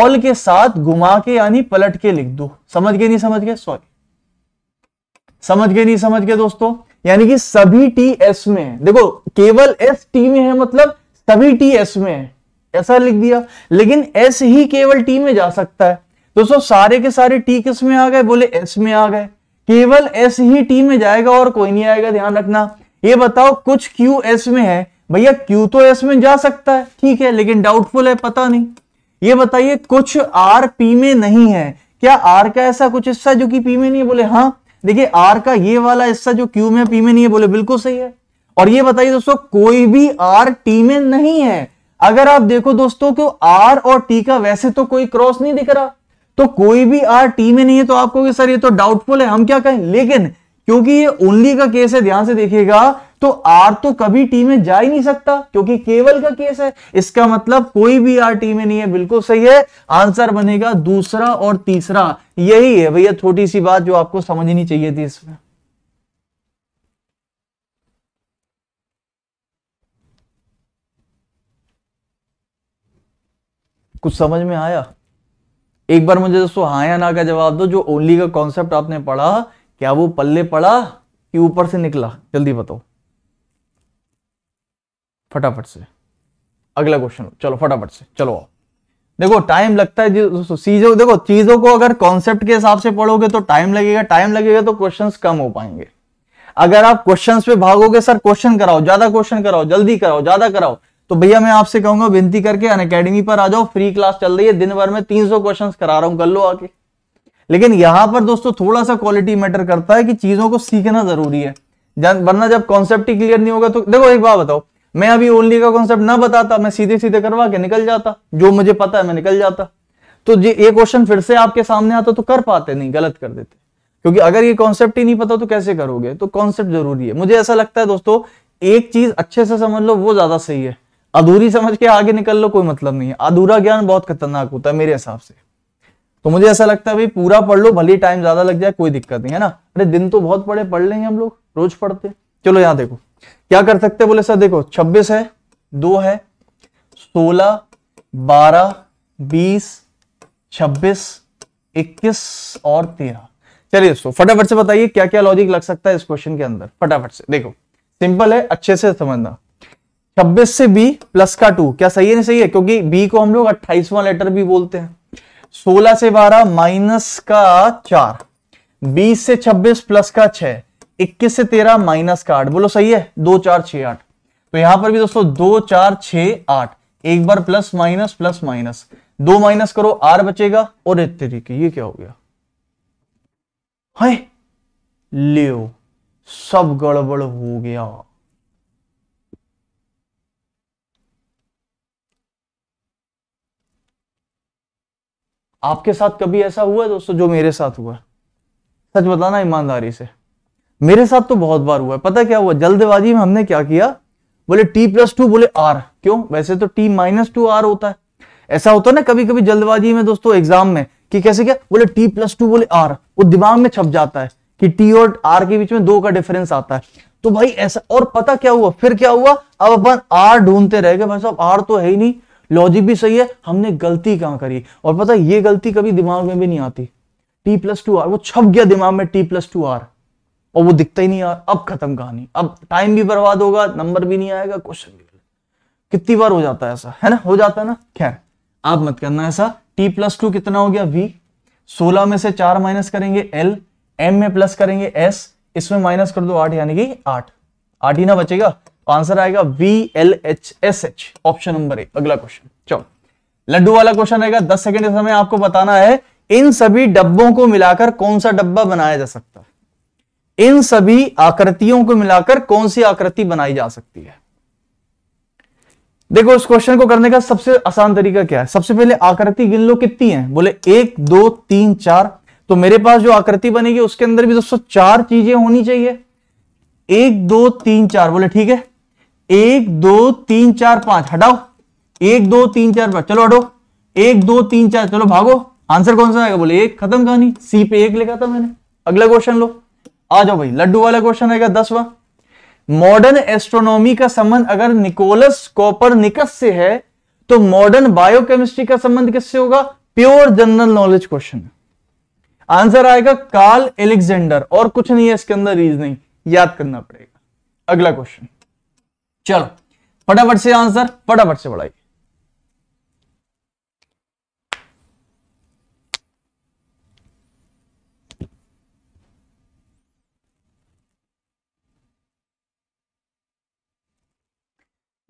ऑल के साथ घुमा के यानी पलट के लिख दो समझ गए नहीं समझ गए सॉरी समझ गए नहीं समझ गए दोस्तों यानी कि सभी टी एस में है देखो केवल एस टी में है मतलब सभी टी एस में है ऐसा लिख दिया लेकिन एस ही केवल टी में जा सकता है दोस्तों सारे के सारे टी किस में आ गए बोले एस में आ गए केवल एस ही टी में जाएगा और कोई नहीं आएगा ध्यान रखना ये बताओ कुछ क्यू एस में है भैया क्यू तो एस में जा सकता है ठीक है लेकिन डाउटफुल है पता नहीं ये बताइए कुछ आर पी में नहीं है क्या आर का ऐसा कुछ हिस्सा जो कि पी में नहीं है बोले हाँ देखिए आर का ये वाला हिस्सा जो क्यू में पी में नहीं है बोले बिल्कुल सही है और ये बताइए दोस्तों कोई भी आर टी में नहीं है अगर आप देखो दोस्तों तो आर और टी का वैसे तो कोई क्रॉस नहीं दिख रहा तो कोई भी आर टी में नहीं है तो आपको कि सर ये तो डाउटफुल है हम क्या कहें लेकिन क्योंकि ये ओनली का केस है ध्यान से देखिएगा तो आर तो कभी टी में जा ही नहीं सकता क्योंकि केवल का केस है इसका मतलब कोई भी आर टी में नहीं है बिल्कुल सही है आंसर बनेगा दूसरा और तीसरा यही है भैया छोटी सी बात जो आपको समझनी चाहिए थी इसमें कुछ समझ में आया एक बार मुझे दोस्तों हाँ या ना का जवाब दो जो ओनली का कॉन्सेप्ट आपने पढ़ा क्या वो पल्ले पड़ा कि ऊपर से निकला जल्दी बताओ फटाफट से अगला क्वेश्चन चलो फटाफट से चलो आओ देखो टाइम लगता है दोस्तों चीजों देखो चीजों को अगर कॉन्सेप्ट के हिसाब से पढ़ोगे तो टाइम लगेगा टाइम लगेगा तो क्वेश्चंस कम हो पाएंगे अगर आप क्वेश्चंस पे भागोगे सर क्वेश्चन कराओ ज्यादा क्वेश्चन कराओ जल्दी कराओ ज्यादा कराओ तो भैया मैं आपसे कहूंगा विनती करके अन अकेडमी पर आ जाओ फ्री क्लास चल रही है दिन भर में 300 क्वेश्चन करा रहा हूं कर लो आके लेकिन यहां पर दोस्तों थोड़ा सा क्वालिटी मैटर करता है कि चीजों को सीखना जरूरी है वरना जब कॉन्सेप्ट ही क्लियर नहीं होगा तो देखो एक बात बताओ मैं अभी ओनली का कॉन्सेप्ट ना बताता मैं सीधे सीधे करवा के निकल जाता जो मुझे पता है मैं निकल जाता तो ये क्वेश्चन फिर से आपके सामने आता तो कर पाते नहीं गलत कर देते क्योंकि अगर ये कॉन्सेप्ट ही नहीं पता तो कैसे करोगे तो कॉन्सेप्ट जरूरी है मुझे ऐसा लगता है दोस्तों एक चीज अच्छे से समझ लो वो ज्यादा सही है अधूरी समझ के आगे निकल लो कोई मतलब नहीं है अधूरा ज्ञान बहुत खतरनाक होता है मेरे हिसाब से तो मुझे ऐसा लगता है भाई पूरा पढ़ लो भले टाइम ज्यादा लग जाए कोई दिक्कत नहीं है ना अरे दिन तो बहुत पढ़े पढ़ लेंगे हम लोग रोज पढ़ते चलो यहां देखो क्या कर सकते बोले सर देखो छब्बीस है दो है सोलह बारह बीस छब्बीस इक्कीस और तेरह चलिए दोस्तों फटाफट से बताइए क्या क्या लॉजिक लग सकता है इस क्वेश्चन के अंदर फटाफट से देखो सिंपल है अच्छे से समझना छब्बीस से बी प्लस का टू क्या सही है नहीं सही है क्योंकि बी को हम लोग अट्ठाईसवां लेटर भी बोलते हैं सोलह से बारह माइनस का चार बीस से छब्बीस प्लस का छह इक्कीस से तेरह माइनस का आठ बोलो सही है दो चार छ आठ तो यहां पर भी दोस्तों दो चार छ आठ एक बार प्लस माइनस प्लस माइनस दो माइनस करो आर बचेगा और इतने तरीके ये क्या हो गया हाय लियो सब गड़बड़ हो गया आपके साथ कभी ऐसा हुआ दोस्तों जो मेरे साथ हुआ सच बताना ईमानदारी से मेरे साथ तो बहुत बार हुआ है पता क्या हुआ जल्दबाजी में हमने क्या किया बोले टी प्लस टू बोले आर क्यों वैसे तो टी माइनस टू आर होता है ऐसा होता है ना कभी कभी जल्दबाजी में दोस्तों एग्जाम में कि कैसे क्या बोले टी प्लस टू बोले आर वो दिमाग में छप जाता है कि टी और आर के बीच में दो का डिफरेंस आता है तो भाई ऐसा और पता क्या हुआ फिर क्या हुआ अब अपन आर ढूंढते रह गए भाई साहब आर तो है ही नहीं लॉजिक भी सही है हमने गलती कहां करी और पता ये गलती कभी दिमाग में भी नहीं आती टी प्लस टू आर वो छप गया दिमाग में टी प्लस टू आर और वो दिखता ही नहीं यार अब खत्म कहानी अब टाइम भी बर्बाद होगा नंबर भी नहीं आएगा क्वेश्चन भी कितनी बार हो जाता है ऐसा है ना हो जाता है ना खैर आप मत करना ऐसा टी प्लस टू कितना हो गया वी सोलह में से चार माइनस करेंगे एल एम में प्लस करेंगे एस इसमें माइनस कर दो आठ यानी कि आठ आठ ही ना बचेगा आंसर आएगा V L H S H option number A अगला क्वेश्चन चलो लड्डू वाला क्वेश्चन रहेगा दस सेकंड के समय आपको बताना है इन सभी डब्बों को मिलाकर कौन सा डब्बा बनाया जा सकता है इन सभी आकृतियों को मिलाकर कौन सी आकृति बनाई जा सकती है देखो इस क्वेश्चन को करने का सबसे आसान तरीका क्या है सबसे पहले आकृति गिन लो कितनी है बोले एक दो तीन चार तो मेरे पास जो आकृति बनेगी उसके अंदर भी दोस्तों चार चीजें होनी चाहिए एक दो तीन चार बोले ठीक है एक दो तीन चार पांच हटाओ एक दो तीन चार पांच चलो हटो एक दो तीन चार चलो भागो आंसर कौन सा आएगा बोले एक खत्म कहानी सी पे एक लिखा था मैंने अगला क्वेश्चन लो आ जाओ भाई लड्डू वाला क्वेश्चन आएगा दसवा मॉडर्न एस्ट्रोनॉमी का संबंध अगर निकोलस कॉपर निकस से है तो मॉडर्न बायोकेमिस्ट्री का संबंध किससे होगा pure general knowledge question answer आएगा कार्ल एलेक्जेंडर और कुछ नहीं है इसके अंदर रीजनिंग याद करना पड़ेगा अगला क्वेश्चन चलो फटाफट से आंसर फटाफट से बढ़ाइए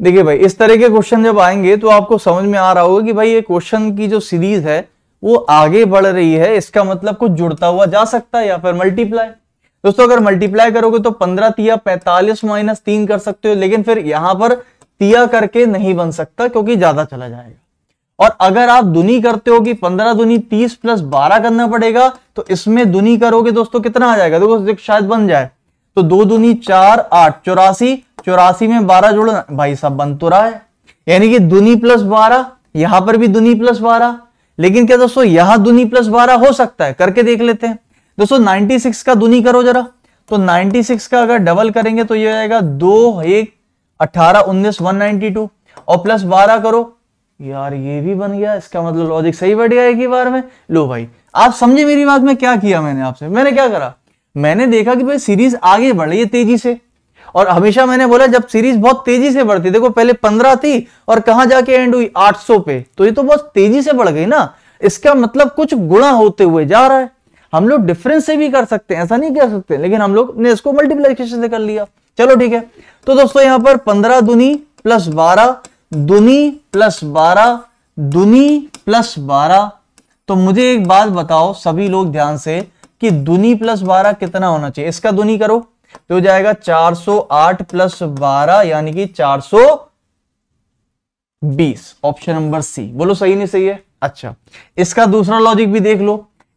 देखिए भाई इस तरह के क्वेश्चन जब आएंगे तो आपको समझ में आ रहा होगा कि भाई ये क्वेश्चन की जो सीरीज है वो आगे बढ़ रही है इसका मतलब कुछ जुड़ता हुआ जा सकता है या फिर मल्टीप्लाई दोस्तों अगर मल्टीप्लाई करोगे तो पंद्रह तिया पैंतालीस माइनस तीन कर सकते हो लेकिन फिर यहां पर तिया करके नहीं बन सकता क्योंकि ज्यादा चला जाएगा और अगर आप दुनी करते हो कि पंद्रह दुनी तीस प्लस बारह करना पड़ेगा तो इसमें दुनी करोगे दोस्तों कितना आ जाएगा देखो शायद बन जाए तो दो दुनी चार आठ चौरासी चौरासी में बारह जोड़ना भाई साहब बन तो रहा है यानी कि दुनी प्लस बारह यहां पर भी दुनी प्लस बारह लेकिन क्या दोस्तों यहां दुनी प्लस बारह हो सकता है करके देख लेते हैं दोस्तों 96 का दुनी करो जरा तो 96 का अगर डबल करेंगे तो ये आएगा दो एक अठारह उन्नीस वन नाइनटी टू और प्लस बारह करो यार ये भी बन गया इसका मतलब लॉजिक सही बढ़ गया एक ही बार में लो भाई आप समझे मेरी बात में क्या किया मैंने आपसे मैंने क्या करा मैंने देखा कि भाई सीरीज आगे बढ़ रही है तेजी से और हमेशा मैंने बोला जब सीरीज बहुत तेजी से बढ़ती देखो पहले पंद्रह थी और कहा जाके एंड हुई सौ पे तो ये तो बहुत तेजी से बढ़ गई ना इसका मतलब कुछ गुणा होते हुए जा रहा है हम लोग डिफरेंस से भी कर सकते हैं ऐसा नहीं कर सकते लेकिन हम लोग ने इसको मल्टीप्लीकेशन से कर लिया चलो ठीक है तो दोस्तों यहां पर पंद्रह दुनी प्लस बारह दुनी प्लस बारह दुनी प्लस बारह तो मुझे एक बात बताओ सभी लोग ध्यान से कि दुनी प्लस बारह कितना होना चाहिए इसका दुनी करो तो हो जाएगा 408 प्लस 12 यानी कि 420 ऑप्शन नंबर सी बोलो सही नहीं सही है अच्छा इसका दूसरा लॉजिक भी देख लो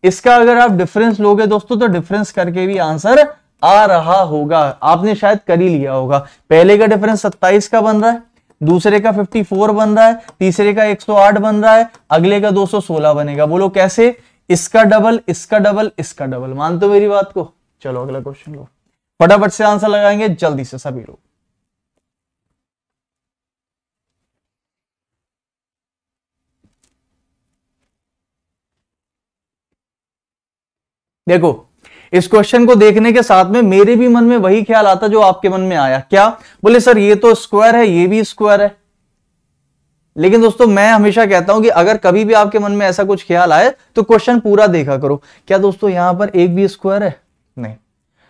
इसका अगर आप डिफरेंस लोगे दोस्तों तो डिफरेंस करके भी आंसर आ रहा होगा आपने शायद कर ही लिया होगा पहले का डिफरेंस 27 का बन रहा है दूसरे का 54 बन रहा है तीसरे का 108 बन रहा है अगले का 216 बनेगा बोलो कैसे इसका डबल इसका डबल इसका डबल मानते हो मेरी बात को चलो अगला क्वेश्चन लो फटाफट से आंसर लगाएंगे जल्दी से सभी लोग देखो इस क्वेश्चन को देखने के साथ में मेरे भी मन में वही ख्याल आता जो आपके मन में आया क्या बोले सर ये तो स्क्वायर है ये भी स्क्वायर है लेकिन दोस्तों मैं हमेशा कहता हूं कि अगर कभी भी आपके मन में ऐसा कुछ ख्याल आए तो क्वेश्चन पूरा देखा करो क्या दोस्तों यहां पर एक भी स्क्वायर है नहीं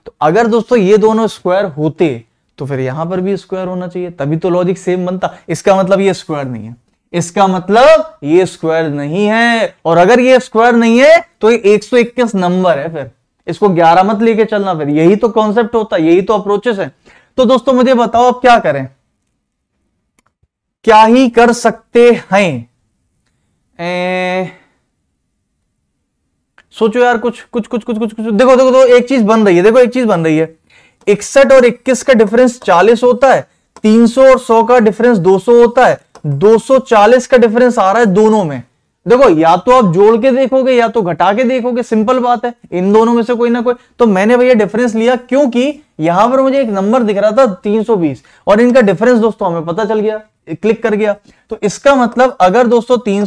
तो अगर दोस्तों ये दोनों स्क्वायर होते तो फिर यहां पर भी स्क्वायर होना चाहिए तभी तो लॉजिक सेम बनता इसका मतलब ये स्क्वायर नहीं है इसका मतलब ये स्क्वायर नहीं है और अगर ये स्क्वायर नहीं है तो ये 121 नंबर है फिर इसको 11 मत लेके चलना फिर यही तो कॉन्सेप्ट होता है यही तो अप्रोचेस है तो दोस्तों मुझे बताओ अब क्या करें क्या ही कर सकते हैं ए... सोचो यार कुछ कुछ कुछ कुछ कुछ कुछ देखो देखो देखो एक चीज बन रही है देखो एक चीज बन रही है इकसठ और इक्कीस का डिफरेंस चालीस होता है तीन सौ और सौ का डिफरेंस दो सौ होता है 240 का डिफरेंस आ रहा है दोनों में देखो या तो आप जोड़ के देखोगे या तो घटा के देखोगे सिंपल बात है इन दोनों में से कोई ना कोई तो मैंने भैया डिफरेंस लिया क्योंकि यहां पर मुझे एक नंबर दिख रहा था 320 और इनका डिफरेंस दोस्तों हमें पता चल गया क्लिक कर गया तो इसका मतलब अगर दोस्तों तीन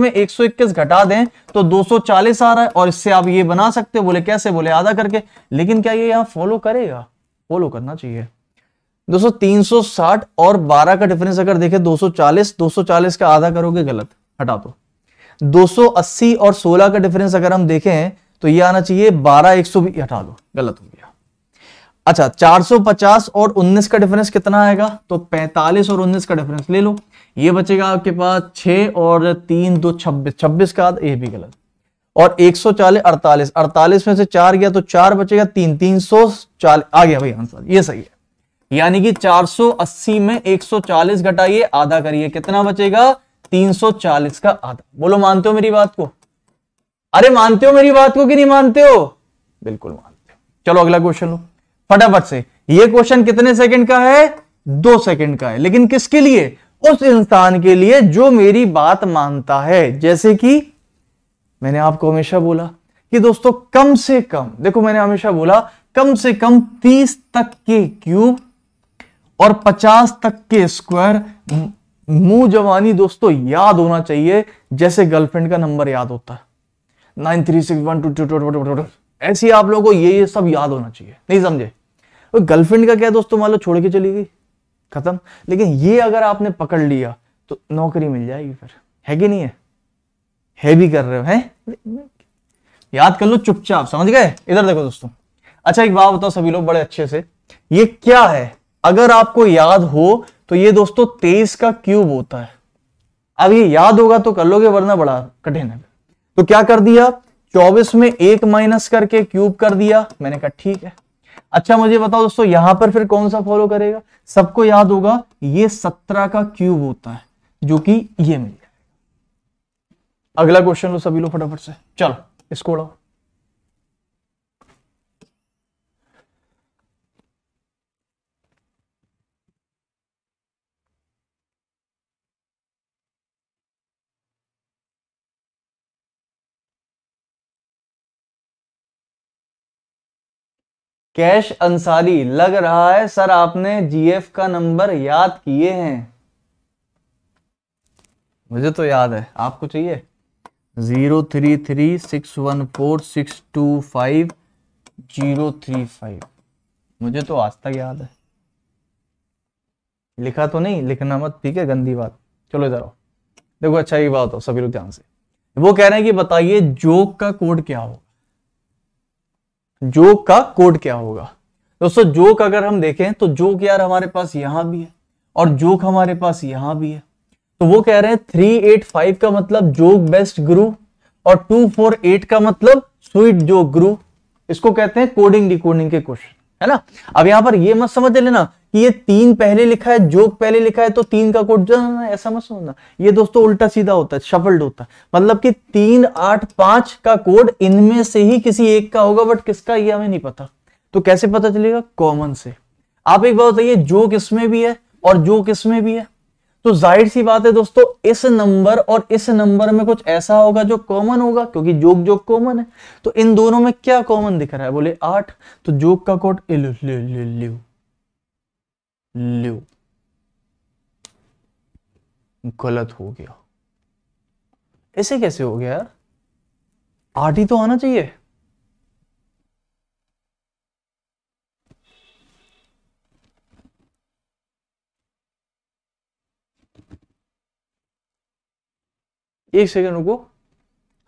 में एक घटा दें तो 240 आ रहा है और इससे आप ये बना सकते हो बोले कैसे बोले आधा करके लेकिन क्या ये यहां फॉलो करेगा फॉलो करना चाहिए दोस्तों 360 और 12 का डिफरेंस अगर देखें 240 240 का आधा करोगे गलत हटा दो 280 और 16 का डिफरेंस अगर हम देखें तो ये आना चाहिए 12 भी हटा दो गलत हो गया अच्छा 450 और 19 का डिफरेंस कितना आएगा तो 45 और 19 का डिफरेंस ले लो ये बचेगा आपके पास 6 और 3 दो 26 26 का आधा ये भी गलत और एक सौ 48 में से चार गया तो चार बचेगा तीन तीन आ गया भाई आंसर ये सही है यानी कि 480 में 140 घटाइए आधा करिए कितना बचेगा 340 का आधा बोलो मानते हो मेरी बात को अरे मानते हो मेरी बात को कि नहीं मानते हो बिल्कुल मानते हो चलो अगला क्वेश्चन लो फटाफट से ये क्वेश्चन कितने सेकंड का है दो सेकंड का है लेकिन किसके लिए उस इंसान के लिए जो मेरी बात मानता है जैसे कि मैंने आपको हमेशा बोला कि दोस्तों कम से कम देखो मैंने हमेशा बोला कम से कम तीस तक के क्यूब और 50 तक के स्क्वायर मुंह जवानी दोस्तों याद होना चाहिए जैसे गर्लफ्रेंड का नंबर याद होता है nine three six one two two two ऐसी आप लोगों को ये ये सब याद होना चाहिए नहीं समझे तो गर्लफ्रेंड का क्या दोस्तों मान लो छोड़ के चली गई खत्म लेकिन ये अगर आपने पकड़ लिया तो नौकरी मिल जाएगी फिर है कि नहीं है है भी कर रहे हो है याद कर लो चुपचाप समझ गए इधर देखो दोस्तों अच्छा एक बात बताओ सभी लोग बड़े अच्छे से ये क्या है अगर आपको याद हो तो ये दोस्तों तेईस का क्यूब होता है अब ये याद होगा तो कर लोगे वरना बड़ा कठिन है तो क्या कर दिया चौबीस में एक माइनस करके क्यूब कर दिया मैंने कहा ठीक है अच्छा मुझे बताओ दोस्तों यहां पर फिर कौन सा फॉलो करेगा सबको याद होगा ये सत्रह का क्यूब होता है जो कि ये मिल जाएगा अगला क्वेश्चन लो सभी लोग फटाफट से चलो इसको उड़ाओ कैश अंसारी लग रहा है सर आपने जीएफ का नंबर याद किए हैं मुझे तो याद है आपको चाहिए zero three three six one four six two five zero three five मुझे तो आज तक याद है लिखा तो नहीं लिखना मत ठीक है गंदी बात चलो इधर आओ देखो अच्छा ये बात हो सभी लोग ध्यान से वो कह रहे हैं कि बताइए जोक का कोड क्या हो जो का कोड क्या होगा दोस्तों जोक अगर हम देखें तो जोक यार हमारे पास यहां भी है और जोक हमारे पास यहां भी है तो वो कह रहे हैं थ्री एट फाइव का मतलब जोक बेस्ट गुरु और टू फोर एट का मतलब स्वीट जोक गुरु इसको कहते हैं कोडिंग डिकोडिंग के क्वेश्चन है ना अब यहां पर ये मत समझ लेना कि ये तीन पहले लिखा है जोक पहले लिखा है तो तीन का कोट जो ऐसा मत समझना ये दोस्तों उल्टा सीधा होता है शफल्ड होता है मतलब कि तीन आठ पांच का कोड इनमें से ही किसी एक का होगा बट किसका ये हमें नहीं पता तो कैसे पता चलेगा कॉमन से आप एक बात बताइए जोक इसमें भी है और जोक इसमें भी है तो जाहिर सी बात है दोस्तों इस नंबर और इस नंबर में कुछ ऐसा होगा जो कॉमन होगा क्योंकि जोग जोक कॉमन है तो इन दोनों में क्या कॉमन दिख रहा है बोले आठ तो जोग का कोट ल्यू गलत हो गया ऐसे कैसे हो गया यार आठ ही तो आना चाहिए एक सेकेंड रुको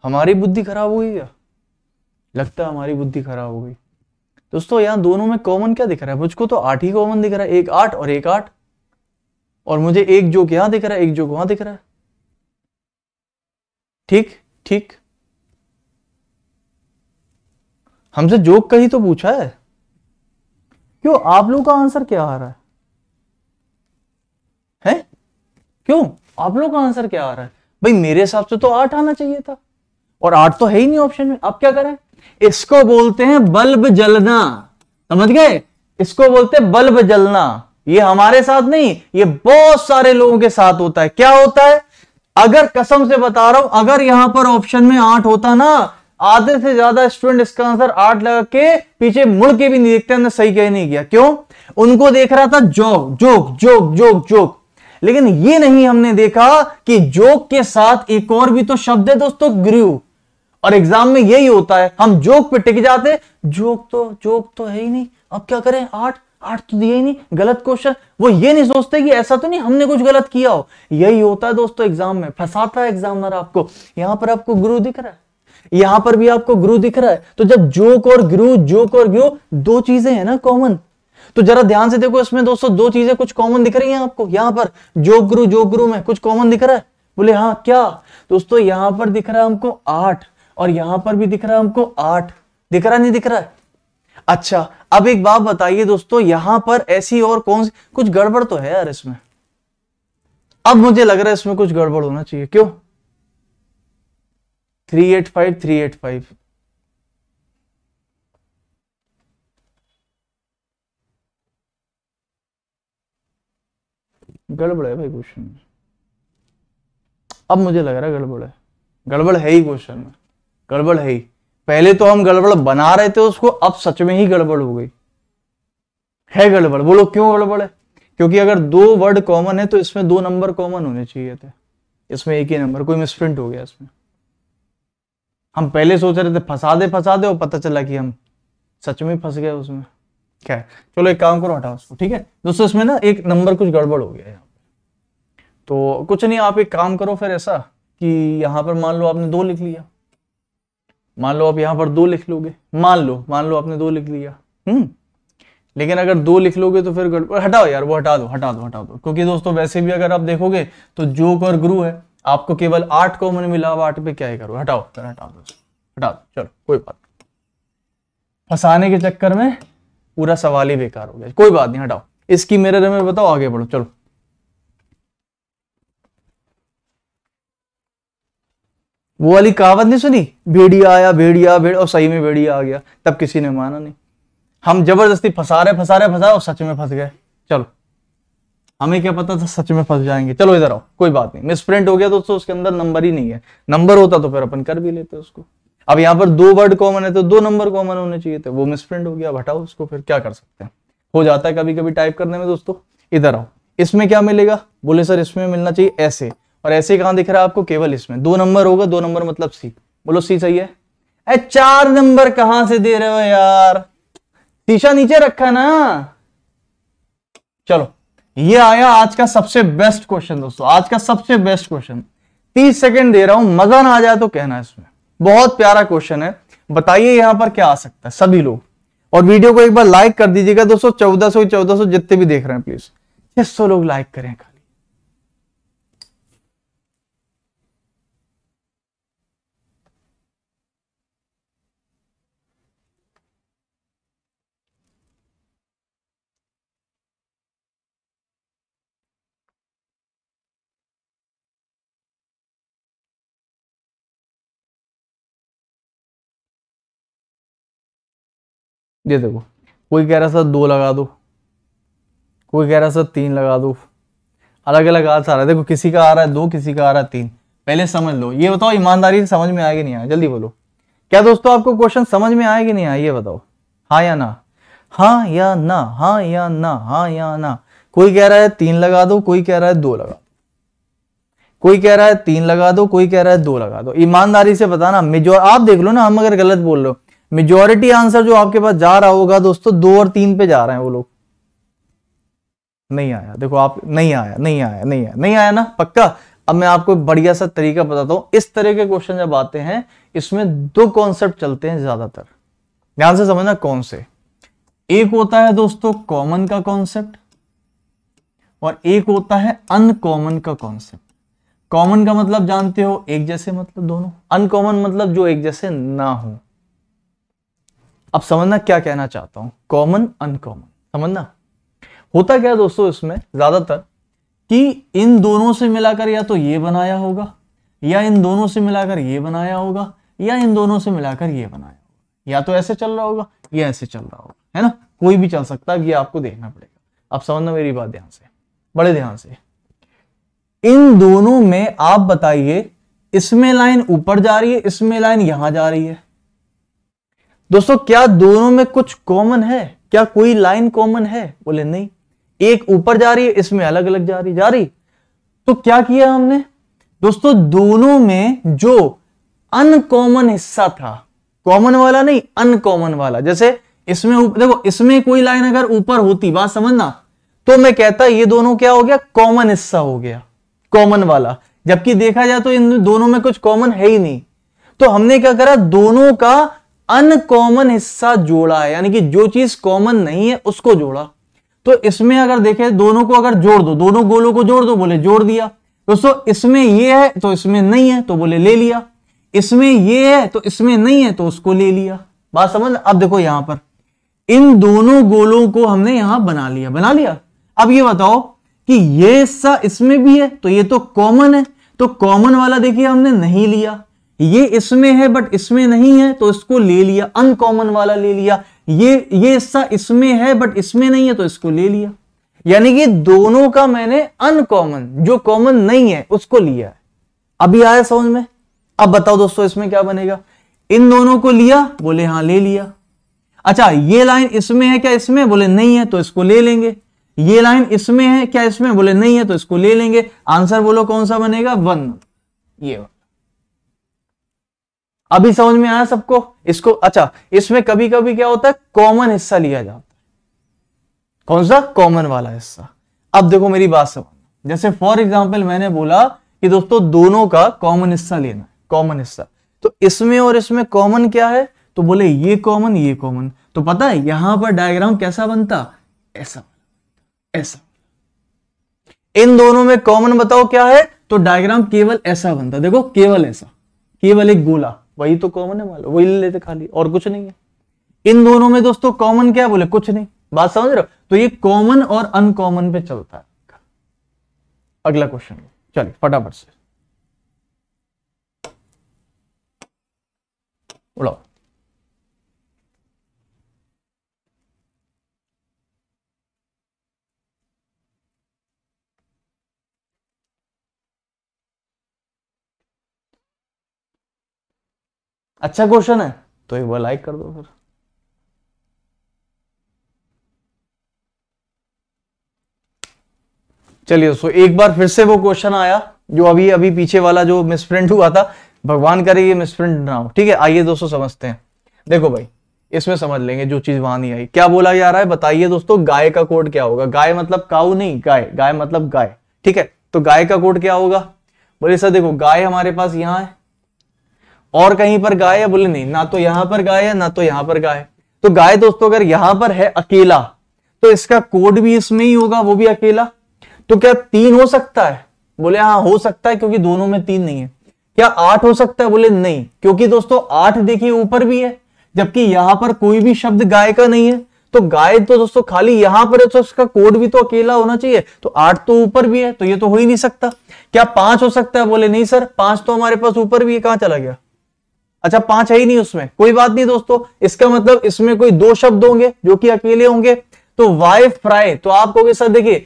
हमारी बुद्धि खराब हो गई क्या लगता है हमारी बुद्धि खराब हो गई दोस्तों यहां दोनों में कॉमन क्या दिख रहा है मुझको तो आठ ही कॉमन दिख रहा है एक आठ और एक आठ और मुझे एक जोक यहां दिख रहा है एक जोक वहां दिख रहा है ठीक ठीक हमसे जोक का ही तो पूछा है क्यों आप लोगों का आंसर क्या आ रहा है, है? क्यों आप लोगों का आंसर क्या आ रहा है भाई मेरे हिसाब से तो आठ आना चाहिए था और आठ तो है ही नहीं ऑप्शन में अब क्या करें इसको बोलते हैं बल्ब जलना समझ गए इसको बोलते हैं बल्ब जलना ये हमारे साथ नहीं ये बहुत सारे लोगों के साथ होता है क्या होता है अगर कसम से बता रहा हूं अगर यहां पर ऑप्शन में आठ होता ना आधे से ज्यादा स्टूडेंट इसका आंसर आठ लगा के पीछे मुड़ के भी नहीं देखते सही कह नहीं किया क्यों उनको देख रहा था joke joke joke joke joke लेकिन ये नहीं हमने देखा कि जोक के साथ एक और भी तो शब्द है दोस्तों ग्रू और एग्जाम में यही होता है हम जोक पे टिक जाते जोक तो जोक तो है ही नहीं अब क्या करें आठ आठ तो दिए ही नहीं गलत क्वेश्चन वो ये नहीं सोचते कि ऐसा तो नहीं हमने कुछ गलत किया हो यही होता है दोस्तों एग्जाम में फंसाता है एग्जामिनर आपको यहां पर आपको गुरु दिख रहा है यहां पर भी आपको गुरु दिख रहा है तो जब जोक और गुरु जोक और गुरु दो चीजें हैं ना कॉमन तो जरा ध्यान से देखो इसमें दोस्तों दो चीजें कुछ कॉमन दिख रही हैं आपको यहां पर जोगुरु गुरु गुरु में कुछ कॉमन दिख रहा है बोले हाँ क्या दोस्तों यहां पर दिख रहा है हमको आठ और यहां पर भी दिख रहा है हमको आठ दिख रहा नहीं दिख रहा है अच्छा अब एक बात बताइए दोस्तों यहां पर ऐसी और कौन सी कुछ गड़बड़ तो है यार इसमें अब मुझे लग रहा है इसमें कुछ गड़बड़ होना चाहिए क्यों three eight five three eight five गड़बड़ है भाई क्वेश्चन में अब मुझे लग रहा है गड़बड़ है गड़बड़ है ही क्वेश्चन में गड़बड़ है ही पहले तो हम गड़बड़ बना रहे थे उसको अब सच में ही गड़बड़ हो गई है गड़बड़ बोलो क्यों गड़बड़ है क्योंकि अगर दो वर्ड कॉमन है तो इसमें दो नंबर कॉमन होने चाहिए थे इसमें एक ही नंबर कोई मिसप्रिंट हो गया इसमें हम पहले सोच रहे थे फंसा दे फंसा दे और पता चला कि हम सच में फंस गए उसमें क्या है चलो एक काम करो हटाओ उसको ठीक है दोस्तों इसमें ना एक नंबर कुछ गड़बड़ हो गया है यहाँ तो कुछ नहीं आप एक काम करो फिर ऐसा कि यहाँ पर मान लो आपने दो लिख लिया मान लो आप यहाँ पर दो लिख लोगे मान लो मान लो आपने दो लिख लिया हम्म लेकिन अगर दो लिख लोगे तो फिर गड़बड़ हटाओ यार वो हटा दो हटा दो हटा दो क्योंकि दोस्तों वैसे भी अगर आप देखोगे तो जोक और ग्रु है आपको केवल आठ कॉमन मिला हुआ आठ पे क्या करो हटाओ हटा दो हटा दो चलो कोई बात फंसाने के चक्कर में पूरा सवाल ही बेकार हो गया कोई बात नहीं हटाओ इसकी मेरे में बताओ आगे बढ़ो चलो वो वाली कहावत नहीं सुनी भेड़िया आया भेड़िया भेड़ और सही में भेड़िया आ गया तब किसी ने माना नहीं हम जबरदस्ती फंसा रहे फंसा रहे फंसा और सच में फंस गए चलो हमें क्या पता था सच में फंस जाएंगे चलो इधर आओ कोई बात नहीं प्रिंट हो गया दोस्तों उसके अंदर नंबर ही नहीं है नंबर होता तो फिर अपन कर भी लेते उसको अब यहां पर दो वर्ड कॉमन है तो दो नंबर कॉमन होने चाहिए थे वो मिसप्रिंट हो गया अब हटाओ उसको फिर क्या कर सकते हैं हो जाता है कभी कभी टाइप करने में दोस्तों इधर आओ इसमें क्या मिलेगा बोले सर इसमें मिलना चाहिए ऐसे और ऐसे कहाँ दिख रहा है आपको केवल इसमें दो नंबर होगा दो नंबर मतलब सी बोलो सी सही है ए चार नंबर कहाँ से दे रहे हो यार शीशा नीचे रखा ना चलो ये आया आज का सबसे बेस्ट क्वेश्चन दोस्तों आज का सबसे बेस्ट क्वेश्चन तीस सेकंड दे रहा हूं मजा ना आ जाए तो कहना इसमें बहुत प्यारा क्वेश्चन है बताइए यहां पर क्या आ सकता है सभी लोग और वीडियो को एक बार लाइक कर दीजिएगा दोस्तों चौदह सौ चौदह सौ जितने भी देख रहे हैं प्लीज छह सौ लोग लाइक करें ये देखो कोई कह रहा सर दो लगा दो कोई कह रहा सर तीन लगा दो अलग अलग आंसर आ रहा है देखो किसी का आ रहा है दो किसी का आ रहा है तीन पहले समझ लो ये बताओ ईमानदारी से समझ में आएगी नहीं आया जल्दी बोलो क्या दोस्तों आपको क्वेश्चन समझ में आएगी नहीं आया ये बताओ हाँ या ना हाँ या ना हाँ या ना हाँ या ना कोई कह रहा है तीन लगा दो कोई कह रहा है दो लगा कोई कह रहा है तीन लगा दो कोई कह रहा है दो लगा दो ईमानदारी से बताना मेजोर आप देख लो ना हम अगर गलत बोल रहे हो मेजोरिटी आंसर जो आपके पास जा रहा होगा दोस्तों दो और तीन पे जा रहे हैं वो लोग नहीं आया देखो आप नहीं आया नहीं आया नहीं आया नहीं आया ना पक्का अब मैं आपको बढ़िया सा तरीका बताता हूं इस तरह के क्वेश्चन जब आते हैं इसमें दो कॉन्सेप्ट चलते हैं ज्यादातर ध्यान से समझना कौन से एक होता है दोस्तों कॉमन का कॉन्सेप्ट और एक होता है अनकॉमन का कॉन्सेप्ट कॉमन का मतलब जानते हो एक जैसे मतलब दोनों अनकॉमन मतलब जो एक जैसे ना हो अब समझना क्या कहना चाहता हूं कॉमन अनकॉमन समझना होता क्या दोस्तों इसमें ज़्यादातर कि इन दोनों से मिलाकर या तो ये बनाया होगा या इन दोनों से मिलाकर ये बनाया होगा या इन दोनों से मिलाकर ये बनाया होगा या तो ऐसे चल रहा होगा या ऐसे चल रहा होगा है ना कोई भी चल सकता है ये आपको देखना पड़ेगा आप समझना मेरी बात ध्यान से बड़े ध्यान से इन दोनों में आप बताइए इसमें लाइन ऊपर जा रही है इसमें लाइन यहां जा रही है दोस्तों क्या दोनों में कुछ कॉमन है क्या कोई लाइन कॉमन है बोले नहीं एक ऊपर जा रही है इसमें अलग अलग जा रही जा रही तो क्या किया हमने दोस्तों दोनों में जो अनकॉमन हिस्सा था कॉमन वाला नहीं अनकॉमन वाला जैसे इसमें देखो इसमें कोई लाइन अगर ऊपर होती बात समझना तो मैं कहता ये दोनों क्या हो गया कॉमन हिस्सा हो गया कॉमन वाला जबकि देखा जाए तो इन दोनों में कुछ कॉमन है ही नहीं तो हमने क्या करा दोनों का अनकॉमन हिस्सा जोड़ा है यानी कि जो चीज कॉमन नहीं है उसको जोड़ा तो इसमें अगर देखें दोनों को अगर जोड़ दो दोनों गोलों को जोड़ दो बोले जोड़ दिया दोस्तों इसमें ये है तो इसमें नहीं है तो बोले ले लिया इसमें ये है तो इसमें नहीं है तो उसको ले लिया बात समझ अब देखो यहां पर इन दोनों गोलों को हमने यहां बना लिया बना लिया अब ये बताओ कि ये हिस्सा इसमें भी है तो ये तो कॉमन है तो कॉमन वाला देखिए हमने नहीं लिया ये इसमें है बट इसमें नहीं है तो इसको ले लिया अनकॉमन वाला ले लिया ये ये हिस्सा इसमें है बट इसमें नहीं है तो इसको ले लिया यानी कि दोनों का मैंने अनकॉमन जो कॉमन नहीं है उसको लिया है अभी आया समझ में अब बताओ दोस्तों इसमें क्या बनेगा इन दोनों को लिया बोले हां ले लिया अच्छा ये लाइन इसमें है क्या इसमें बोले नहीं है तो इसको ले लेंगे ये लाइन इसमें है क्या इसमें बोले नहीं है तो इसको ले लेंगे आंसर बोलो कौन सा बनेगा वन ये वन अभी समझ में आया सबको इसको अच्छा इसमें कभी कभी क्या होता है कॉमन हिस्सा लिया जाता है कौन सा कॉमन वाला हिस्सा अब देखो मेरी बात समझ जैसे फॉर एग्जाम्पल मैंने बोला कि दोस्तों दोनों का कॉमन हिस्सा लेना है कॉमन हिस्सा तो इसमें और इसमें कॉमन क्या है तो बोले ये कॉमन ये कॉमन तो पता है यहां पर डायग्राम कैसा बनता ऐसा ऐसा इन दोनों में कॉमन बताओ क्या है तो डायग्राम केवल ऐसा बनता देखो केवल ऐसा केवल एक गोला वही तो कॉमन है मालूम वही ले लेते खाली और कुछ नहीं है इन दोनों में दोस्तों कॉमन क्या बोले कुछ नहीं बात समझ रहे हो तो ये कॉमन और अनकॉमन पे चलता है अगला क्वेश्चन चलिए फटाफट से उड़ाओ अच्छा क्वेश्चन है तो एक बार लाइक कर दो फिर चलिए दोस्तों एक बार फिर से वो क्वेश्चन आया जो अभी अभी पीछे वाला जो मिसप्रिंट हुआ था भगवान करे ये मिसप्रिंट ना हो ठीक है आइए दोस्तों समझते हैं देखो भाई इसमें समझ लेंगे जो चीज वहां नहीं आई क्या बोला जा रहा है बताइए दोस्तों गाय का कोड क्या होगा गाय मतलब काउ नहीं गाय गाय मतलब गाय ठीक है तो गाय का कोड क्या होगा बोले सर देखो गाय हमारे पास यहाँ है और कहीं पर गाय है बोले नहीं ना तो यहां पर गाय है ना तो यहां पर गाय तो गाय दोस्तों अगर यहां पर है अकेला तो इसका कोड भी इसमें ही होगा वो भी अकेला तो क्या तीन हो सकता है बोले हाँ हो सकता है क्योंकि दोनों में तीन नहीं है क्या आठ हो सकता है बोले नहीं क्योंकि दोस्तों आठ देखिए ऊपर भी है जबकि यहां पर कोई भी शब्द गाय का नहीं है तो गाय तो दोस्तों खाली यहां पर है तो उसका कोड भी तो अकेला होना चाहिए तो आठ तो ऊपर भी है तो ये तो हो ही नहीं सकता क्या पांच हो सकता है बोले नहीं सर पांच तो हमारे पास ऊपर भी है कहां चला गया अच्छा पांच है ही नहीं उसमें कोई बात नहीं दोस्तों इसका मतलब इसमें कोई दो शब्द होंगे जो कि अकेले होंगे तो वाई फ्राई तो आप कहोगे सर देखिए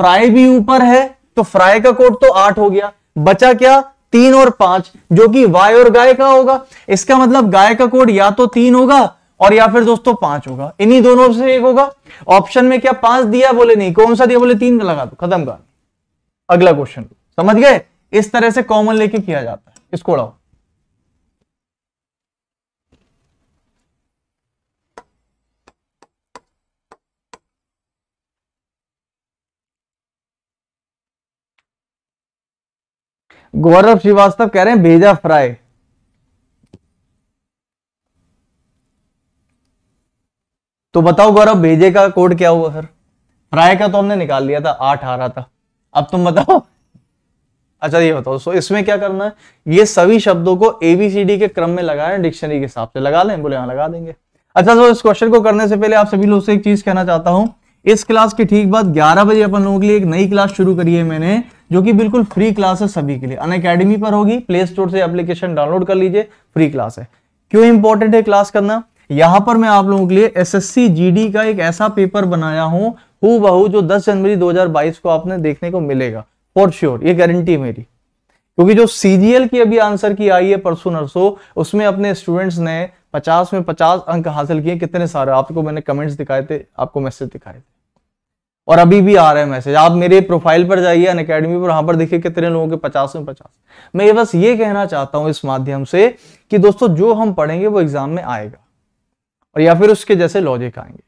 फ्राई भी ऊपर है तो फ्राई का कोड तो आठ हो गया बचा क्या तीन और पांच जो कि वाय और गाय का होगा इसका मतलब गाय का कोड या तो तीन होगा और या फिर दोस्तों पांच होगा इन्हीं दोनों से एक होगा ऑप्शन में क्या पांच दिया बोले नहीं कौन सा दिया बोले तीन लगा दो खत्म कर अगला क्वेश्चन समझ गए इस तरह से कॉमन लेके किया जाता है इसको उड़ाओ गौरव श्रीवास्तव कह रहे हैं भेजा फ्राई तो बताओ गौरव भेजे का कोड क्या हुआ सर फ्राई का तो हमने निकाल लिया था आठ आ रहा था अब तुम बताओ अच्छा ये बताओ सो इसमें क्या करना है ये सभी शब्दों को एबीसीडी के क्रम में लगाए डिक्शनरी के हिसाब से लगा लें बोले हाँ लगा देंगे अच्छा सो इस क्वेश्चन को करने से पहले आप सभी लोग से एक चीज कहना चाहता हूं इस क्लास के ठीक बाद 11 बजे अपन लोगों के लिए एक नई क्लास शुरू करी है मैंने जो कि बिल्कुल फ्री क्लास है सभी के लिए अन अकेडमी पर होगी प्ले स्टोर से एप्लीकेशन डाउनलोड कर लीजिए फ्री क्लास है क्यों इंपॉर्टेंट है क्लास करना यहां पर मैं आप लोगों के लिए एस जीडी का एक ऐसा पेपर बनाया हूँ हु बहु जो 10 जनवरी 2022 को आपने देखने को मिलेगा फॉर श्योर sure, ये गारंटी मेरी क्योंकि जो सीजीएल की अभी आंसर की आई है परसों नरसो उसमें अपने स्टूडेंट्स ने 50 में 50 अंक हासिल किए कितने सारे आपको मैंने कमेंट्स दिखाए थे आपको मैसेज दिखाए थे और अभी भी आ रहे हैं मैसेज आप मेरे प्रोफाइल पर जाइए अन अकेडमी पर वहां पर देखिए कितने लोगों के पचास में पचास मैं ये बस ये कहना चाहता हूँ इस माध्यम से कि दोस्तों जो हम पढ़ेंगे वो एग्जाम में आएगा और या फिर उसके जैसे लॉजिक आएंगे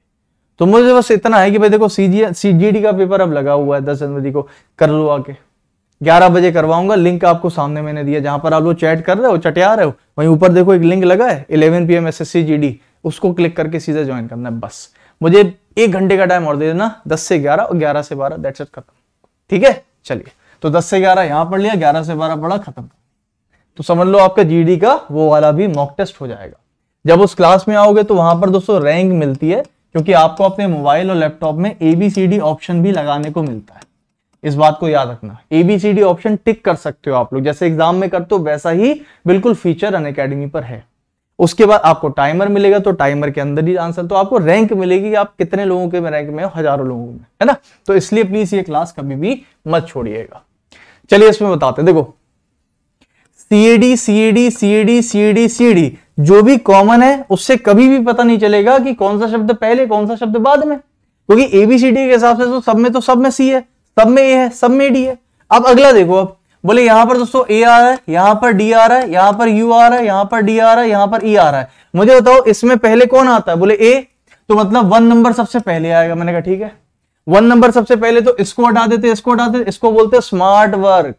तो मुझे बस इतना है कि भाई देखो सीजी जी का पेपर अब लगा हुआ है दस जनवरी को कर लो आके ग्यारह बजे करवाऊंगा लिंक आपको सामने मैंने दिया जहां पर आप लोग चैट कर रहे हो चटिया रहे हो वहीं ऊपर देखो एक लिंक लगा है eleven P M S S C G D उसको क्लिक करके सीधा ज्वाइन करना है बस मुझे एक घंटे का टाइम और दे देना दस से ग्यारह और ग्यारह से बारह दैट्स इट खत्म ठीक है चलिए तो दस से ग्यारह यहाँ पढ़ लिया ग्यारह से बारह पढ़ा खत्म तो समझ लो आपका जीडी का वो वाला भी मॉक टेस्ट हो जाएगा जब उस क्लास में आओगे तो वहां पर दोस्तों रैंक मिलती है क्योंकि आपको अपने मोबाइल और लैपटॉप में एबीसीडी ऑप्शन भी लगाने को मिलता है इस बात को याद रखना एबीसीडी ऑप्शन टिक कर सकते हो आप लोग जैसे एग्जाम में करते हो वैसा ही बिल्कुल फीचर अन पर है उसके बाद आपको टाइमर मिलेगा तो टाइमर के अंदर ही आंसर तो आपको रैंक मिलेगी कि आप कितने लोगों के रैंक में हजारों लोगों में है ना तो इसलिए प्लीज ये क्लास कभी भी मत छोड़िएगा चलिए इसमें बताते देखो C A D C A D C A D C A D C A D जो भी कॉमन है उससे कभी भी पता नहीं चलेगा कि कौन सा शब्द पहले कौन सा शब्द बाद में क्योंकि एबीसीडी के हिसाब से तो सब में तो सब में सी है सब में ए है सब में डी है अब अगला देखो अब बोले यहां पर दोस्तों ए आ रहा है यहां पर डी आ रहा है यहां पर यू आ रहा है यहां पर डी आ रहा है यहां पर ई e आ रहा है मुझे बताओ इसमें पहले कौन आता है बोले ए तो मतलब वन नंबर सबसे पहले आएगा मैंने कहा ठीक है वन नंबर सबसे पहले तो इसको हटा देते इसको हटा देते इसको बोलते स्मार्ट वर्क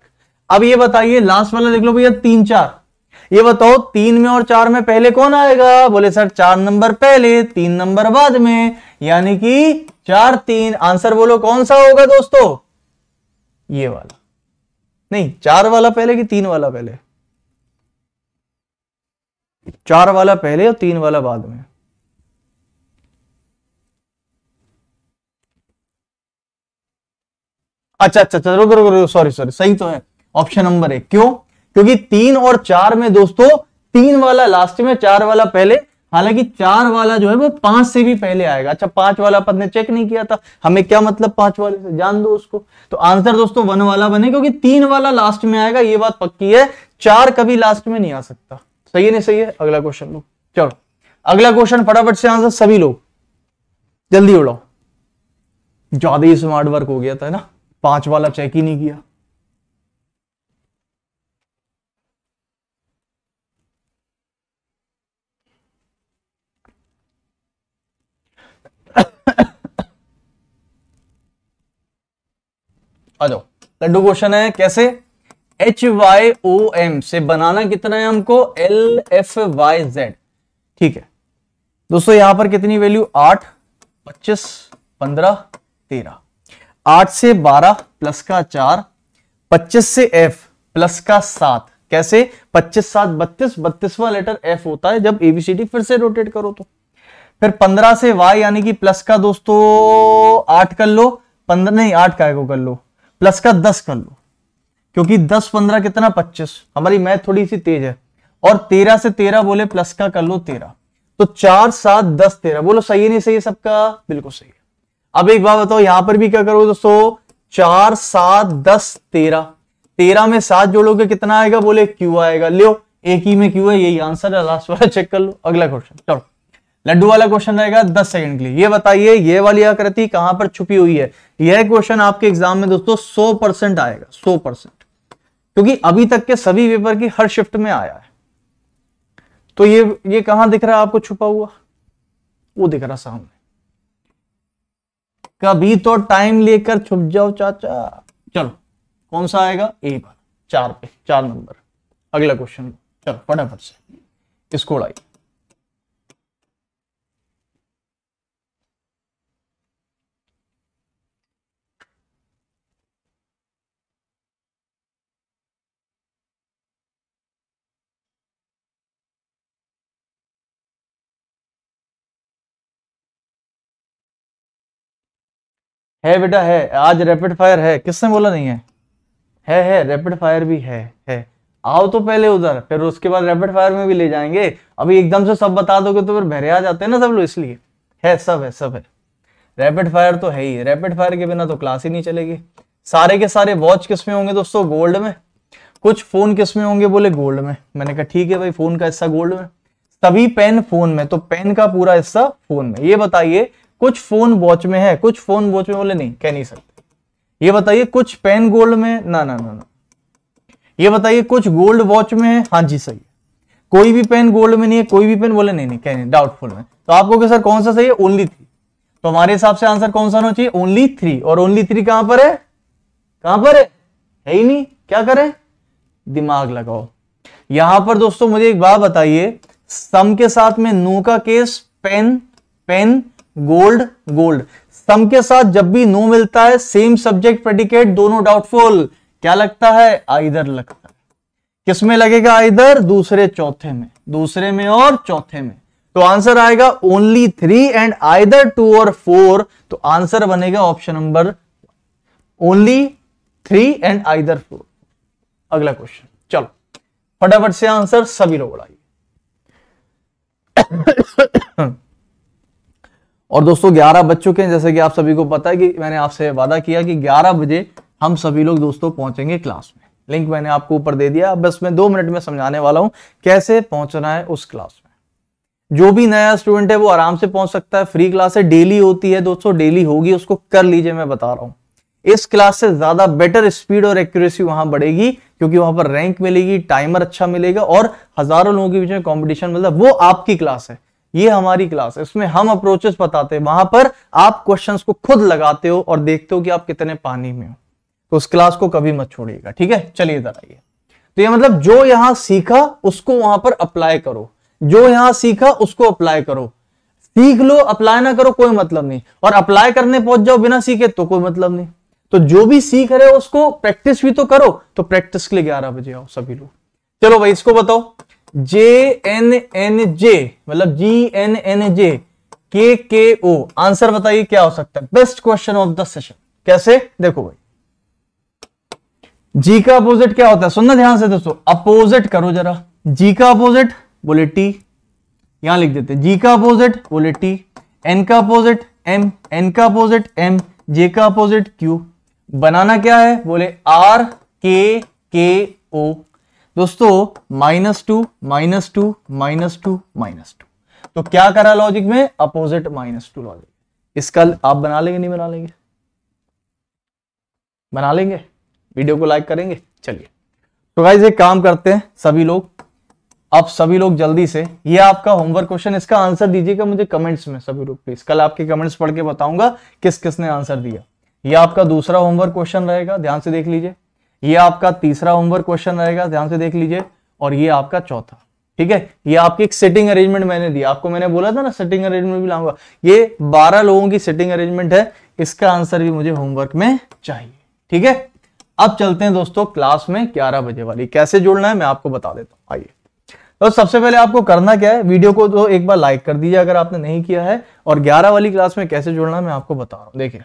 अब ये बताइए लास्ट वाला देख लो भैया तीन चार ये बताओ तीन में और चार में पहले कौन आएगा बोले सर चार नंबर पहले तीन नंबर बाद में यानी कि चार तीन आंसर बोलो कौन सा होगा दोस्तों ये वाला नहीं चार वाला पहले कि तीन वाला पहले चार वाला पहले और तीन वाला बाद में अच्छा अच्छा अच्छा रुक रुको सॉरी सॉरी सही तो है ऑप्शन नंबर एक क्यों क्योंकि तीन और चार में दोस्तों तीन वाला लास्ट में चार वाला पहले हालांकि चार वाला जो है वो पांच से भी पहले आएगा अच्छा पांच वाला पद ने चेक नहीं किया था हमें क्या मतलब पांच वाले से जान दो उसको तो आंसर दोस्तों वन वाला बने क्योंकि तीन वाला लास्ट में आएगा ये बात पक्की है चार कभी लास्ट में नहीं आ सकता सही है नहीं सही है अगला क्वेश्चन लो चलो अगला क्वेश्चन फटाफट से आंसर सभी लोग जल्दी उड़ाओ ज्यादा ही स्मार्ट वर्क हो गया था ना पांच वाला चेक ही नहीं किया आ जाओ लड्डू क्वेश्चन है कैसे एच वाई ओ एम से बनाना कितना है हमको एल एफ वाई जेड ठीक है दोस्तों यहां पर कितनी वैल्यू आठ पच्चीस पंद्रह तेरह आठ से बारह प्लस का चार पच्चीस से एफ प्लस का सात कैसे पच्चीस सात बत्तीस बत्तीसवा लेटर एफ होता है जब एबीसीडी फिर से रोटेट करो तो फिर पंद्रह से वाई यानी कि प्लस का दोस्तों आठ कर लो पंद्रह नहीं आठ का कर लो प्लस का दस कर लो क्योंकि दस पंद्रह कितना पच्चीस हमारी मैथ थोड़ी सी तेज है और तेरह से तेरह बोले प्लस का कर लो तेरह तो चार सात दस तेरह बोलो सही है नहीं सही है सबका बिल्कुल सही है अब एक बात बताओ यहां पर भी क्या करोगे दोस्तों चार सात दस तेरह तेरह में सात जोड़ोगे कितना आएगा बोले क्यू आएगा लियो एक ही में क्यू है यही आंसर है लास्ट वाला चेक कर लो अगला क्वेश्चन चलो लड्डू वाला क्वेश्चन रहेगा दस सेकंड के लिए ये बताइए ये वाली आकृति कहां पर छुपी हुई है यह क्वेश्चन आपके एग्जाम में दोस्तों सौ परसेंट आएगा सौ परसेंट क्योंकि अभी तक के सभी पेपर की हर शिफ्ट में आया है तो ये ये कहां दिख रहा है आपको छुपा हुआ वो दिख रहा सामने कभी तो टाइम लेकर छुप जाओ चाचा चलो कौन सा आएगा ए बार चार पे चार नंबर अगला क्वेश्चन चलो फटाफट से इसको उड़ाइए है बेटा है आज रैपिड फायर है किसने बोला नहीं है है है रैपिड फायर भी है है आओ तो पहले उधर फिर उसके बाद रैपिड फायर में भी ले जाएंगे अभी एकदम से सब बता दोगे तो फिर भरे आ जाते हैं ना सब लोग इसलिए है सब है सब है रैपिड फायर तो है ही रैपिड फायर के बिना तो क्लास ही नहीं चलेगी सारे के सारे वॉच किस में होंगे दोस्तों गोल्ड में कुछ फोन किस में होंगे बोले गोल्ड में मैंने कहा ठीक है भाई फोन का हिस्सा गोल्ड में सभी पेन फोन में तो पेन का पूरा हिस्सा फोन में ये बताइए कुछ फोन वॉच में है कुछ फोन वॉच में बोले नहीं कह नहीं सकते ये बताइए कुछ पेन गोल्ड में ना ना ना ना ये बताइए कुछ गोल्ड वॉच में है हाँ जी सही कोई भी पेन गोल्ड में नहीं है कोई भी पेन बोले नहीं नहीं कह नहीं डाउटफुल में तो आपको सर कौन सा सही है ओनली थ्री तो हमारे हिसाब से आंसर कौन सा होना चाहिए ओनली थ्री और ओनली थ्री कहां पर है कहां पर है है ही नहीं क्या करें दिमाग लगाओ यहां पर दोस्तों मुझे एक बात बताइए सम के साथ में नो का case pen pen gold gold some के साथ जब भी नो मिलता है सेम सब्जेक्ट प्रेडिकेट दोनों डाउटफुल क्या लगता है आइदर लगता है किसमें लगेगा आइदर दूसरे चौथे में दूसरे में और चौथे में तो आंसर आएगा only three and either two और फोर तो आंसर बनेगा option number only three and either four अगला क्वेश्चन चलो फटाफट से आंसर सभी लोग बढ़ाइए और दोस्तों 11 बज चुके हैं जैसे कि आप सभी को पता है कि मैंने आपसे वादा किया कि 11 बजे हम सभी लोग दोस्तों पहुंचेंगे क्लास में लिंक मैंने आपको ऊपर दे दिया बस मैं दो मिनट में समझाने वाला हूं कैसे पहुंचना है उस क्लास में जो भी नया स्टूडेंट है वो आराम से पहुंच सकता है फ्री क्लास है डेली होती है दोस्तों डेली होगी उसको कर लीजिए मैं बता रहा हूँ इस क्लास से ज्यादा बेटर स्पीड और एक्यूरेसी वहां बढ़ेगी क्योंकि वहां पर रैंक मिलेगी टाइमर अच्छा मिलेगा और हजारों लोगों के बीच में कॉम्पिटिशन मतलब वो आपकी क्लास है ये हमारी क्लास है इसमें हम अप्रोचेस बताते हैं वहां पर आप क्वेश्चंस को खुद लगाते हो और देखते हो कि आप कितने पानी में हो तो उस क्लास को कभी मत छोड़िएगा ठीक है चलिए इधर आइए तो ये मतलब जो यहां सीखा उसको वहां पर अप्लाई करो जो यहां सीखा उसको अप्लाई करो सीख लो अप्लाई ना करो कोई मतलब नहीं और अप्लाई करने पहुंच जाओ बिना सीखे तो कोई मतलब नहीं तो जो भी सीख रहे हो उसको प्रैक्टिस भी तो करो तो प्रैक्टिस के लिए ग्यारह बजे आओ सभी लोग चलो भाई इसको बताओ जे एन एन जे मतलब जी एन एन जे के के ओ आंसर बताइए क्या हो सकता है best question of the session कैसे देखो भाई जी का अपोजिट क्या होता है सुनना ध्यान से दोस्तों अपोजिट करो जरा जी का अपोजिट बोले टी यहां लिख देते जी का अपोजिट बोले टी एन का अपोजिट एम एन का अपोजिट एम जे का अपोजिट क्यू बनाना क्या है बोले आर के के ओ दोस्तों minus two minus two minus two minus two तो क्या करा लॉजिक में अपोजिट माइनस टू लॉजिक इसका आप बना लेंगे नहीं बना लेंगे बना लेंगे वीडियो को लाइक करेंगे चलिए तो गाइज एक काम करते हैं सभी लोग आप सभी लोग जल्दी से ये आपका होमवर्क क्वेश्चन इसका आंसर दीजिएगा मुझे कमेंट्स में सभी लोग प्लीज कल आपके कमेंट्स पढ़ के बताऊंगा किस किसने आंसर दिया ये आपका दूसरा होमवर्क क्वेश्चन रहेगा ध्यान से देख लीजिए ये आपका तीसरा होमवर्क क्वेश्चन रहेगा ध्यान से देख लीजिए और ये आपका चौथा ठीक है ये आपकी एक सिटिंग अरेंजमेंट मैंने दी आपको मैंने बोला था ना सिटिंग अरेंजमेंट भी लाऊंगा ये बारह लोगों की सिटिंग अरेंजमेंट है इसका आंसर भी मुझे होमवर्क में चाहिए ठीक है अब चलते हैं दोस्तों क्लास में ग्यारह बजे वाली कैसे जुड़ना है मैं आपको बता देता हूँ आइए तो सबसे पहले आपको करना क्या है वीडियो को तो एक बार लाइक कर दीजिए अगर आपने नहीं किया है और 11 वाली क्लास में कैसे जुड़ना है मैं आपको बता रहा हूँ देखिए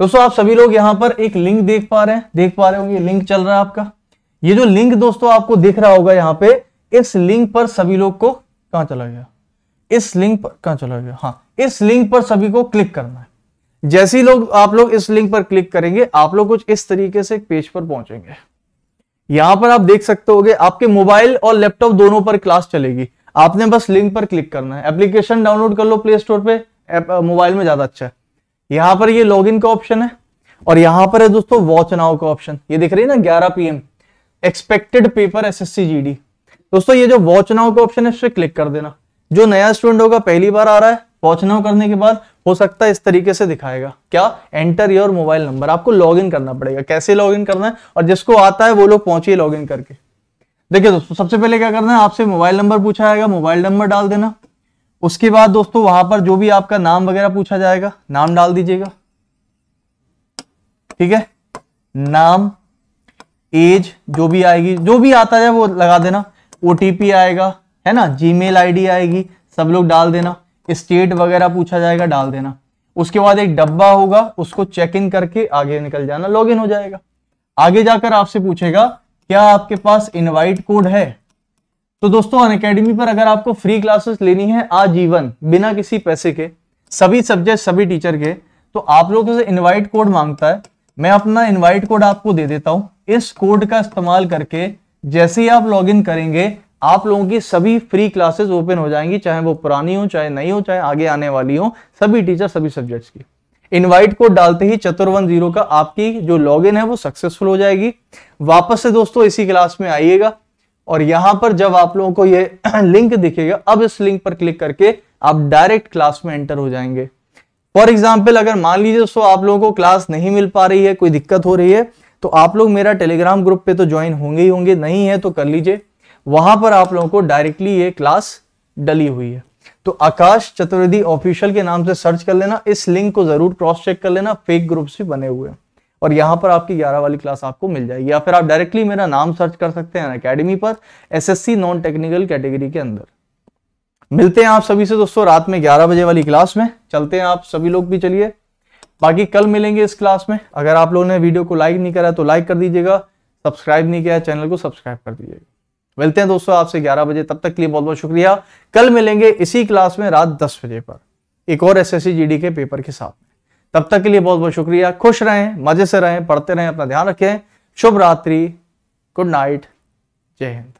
दोस्तों आप सभी लोग यहाँ पर एक लिंक देख पा रहे हैं देख पा रहे होंगे लिंक चल रहा है आपका ये जो लिंक दोस्तों आपको दिख रहा होगा यहाँ पे इस लिंक पर सभी लोग को कहा चला गया इस लिंक पर कहा चला गया हाँ इस लिंक पर सभी को क्लिक करना है जैसे ही लोग आप लोग इस लिंक पर क्लिक करेंगे आप लोग कुछ इस तरीके से पेज पर पहुंचेंगे यहां पर आप देख सकते हो आपके मोबाइल और लैपटॉप दोनों पर क्लास चलेगी आपने बस लिंक पर क्लिक करना है एप्लीकेशन डाउनलोड कर लो प्ले स्टोर पे मोबाइल में ज्यादा अच्छा है यहां पर ये लॉग का ऑप्शन है और यहां पर है दोस्तों वॉच नाउ का ऑप्शन ये दिख रही है ना 11 PM expected paper SSC GD दोस्तों ये जो वॉच नाउ का ऑप्शन है इस पर क्लिक कर देना जो नया स्टूडेंट होगा पहली बार आ रहा है वॉच नाउ करने के बाद हो सकता है इस तरीके से दिखाएगा क्या एंटर योर मोबाइल नंबर आपको लॉग इन करना पड़ेगा कैसे लॉग इन करना है और जिसको आता है वो लोग पहुंचिए लॉग इन करके देखिए दोस्तों सबसे पहले क्या करना है आपसे मोबाइल नंबर पूछा जाएगा मोबाइल नंबर डाल देना उसके बाद दोस्तों वहां पर जो भी आपका नाम वगैरह पूछा जाएगा नाम डाल दीजिएगा ठीक है नाम एज जो भी आएगी जो भी आता है वो लगा देना ओटीपी आएगा है ना जीमेल आईडी आएगी सब लोग डाल देना स्टेट वगैरह पूछा जाएगा डाल देना उसके बाद एक डब्बा होगा उसको चेक इन करके आगे निकल जाना लॉग इन हो जाएगा आगे जाकर आपसे पूछेगा क्या आपके पास इनवाइट कोड है तो दोस्तों अन अकेडमी पर अगर आपको फ्री क्लासेस लेनी है आजीवन बिना किसी पैसे के सभी सब्जेक्ट सभी टीचर के तो आप लोगों से इनवाइट कोड मांगता है मैं अपना इनवाइट कोड आपको दे देता हूं इस कोड का इस्तेमाल करके जैसे ही आप लॉगिन करेंगे आप लोगों की सभी फ्री क्लासेस ओपन हो जाएंगी चाहे वो पुरानी हो चाहे नई हो चाहे आगे आने वाली हो सभी टीचर सभी सब्जेक्ट्स की इनवाइट कोड डालते ही चतुर्वन जीरो का आपकी जो लॉगिन है वो सक्सेसफुल हो जाएगी वापस से दोस्तों इसी क्लास में आइएगा और यहां पर जब आप लोगों को ये लिंक दिखेगा अब इस लिंक पर क्लिक करके आप डायरेक्ट क्लास में एंटर हो जाएंगे फॉर एग्जाम्पल अगर मान लीजिए दोस्तों आप लोगों को क्लास नहीं मिल पा रही है कोई दिक्कत हो रही है तो आप लोग मेरा टेलीग्राम ग्रुप पे तो ज्वाइन होंगे ही होंगे नहीं है तो कर लीजिए वहां पर आप लोगों को डायरेक्टली ये क्लास डली हुई है तो आकाश चतुर्वेदी ऑफिशियल के नाम से सर्च कर लेना इस लिंक को जरूर क्रॉस चेक कर लेना फेक ग्रुप से बने हुए हैं और यहाँ पर आपकी ग्यारह वाली क्लास आपको मिल जाएगी या फिर आप डायरेक्टली मेरा नाम सर्च कर सकते हैं अकेडमी पर एसएससी नॉन टेक्निकल कैटेगरी के अंदर मिलते हैं आप सभी से दोस्तों रात में ग्यारह बजे वाली क्लास में चलते हैं आप सभी लोग भी चलिए बाकी कल मिलेंगे इस क्लास में अगर आप लोगों ने वीडियो को लाइक नहीं करा तो लाइक कर दीजिएगा सब्सक्राइब नहीं किया चैनल को सब्सक्राइब कर दीजिएगा मिलते हैं दोस्तों आपसे 11 बजे तब तक के लिए बहुत बहुत शुक्रिया कल मिलेंगे इसी क्लास में रात 10 बजे पर एक और एस एस के पेपर के साथ तब तक के लिए बहुत बहुत शुक्रिया खुश रहें मजे से रहें पढ़ते रहें अपना ध्यान रखें शुभ रात्रि गुड नाइट जय हिंद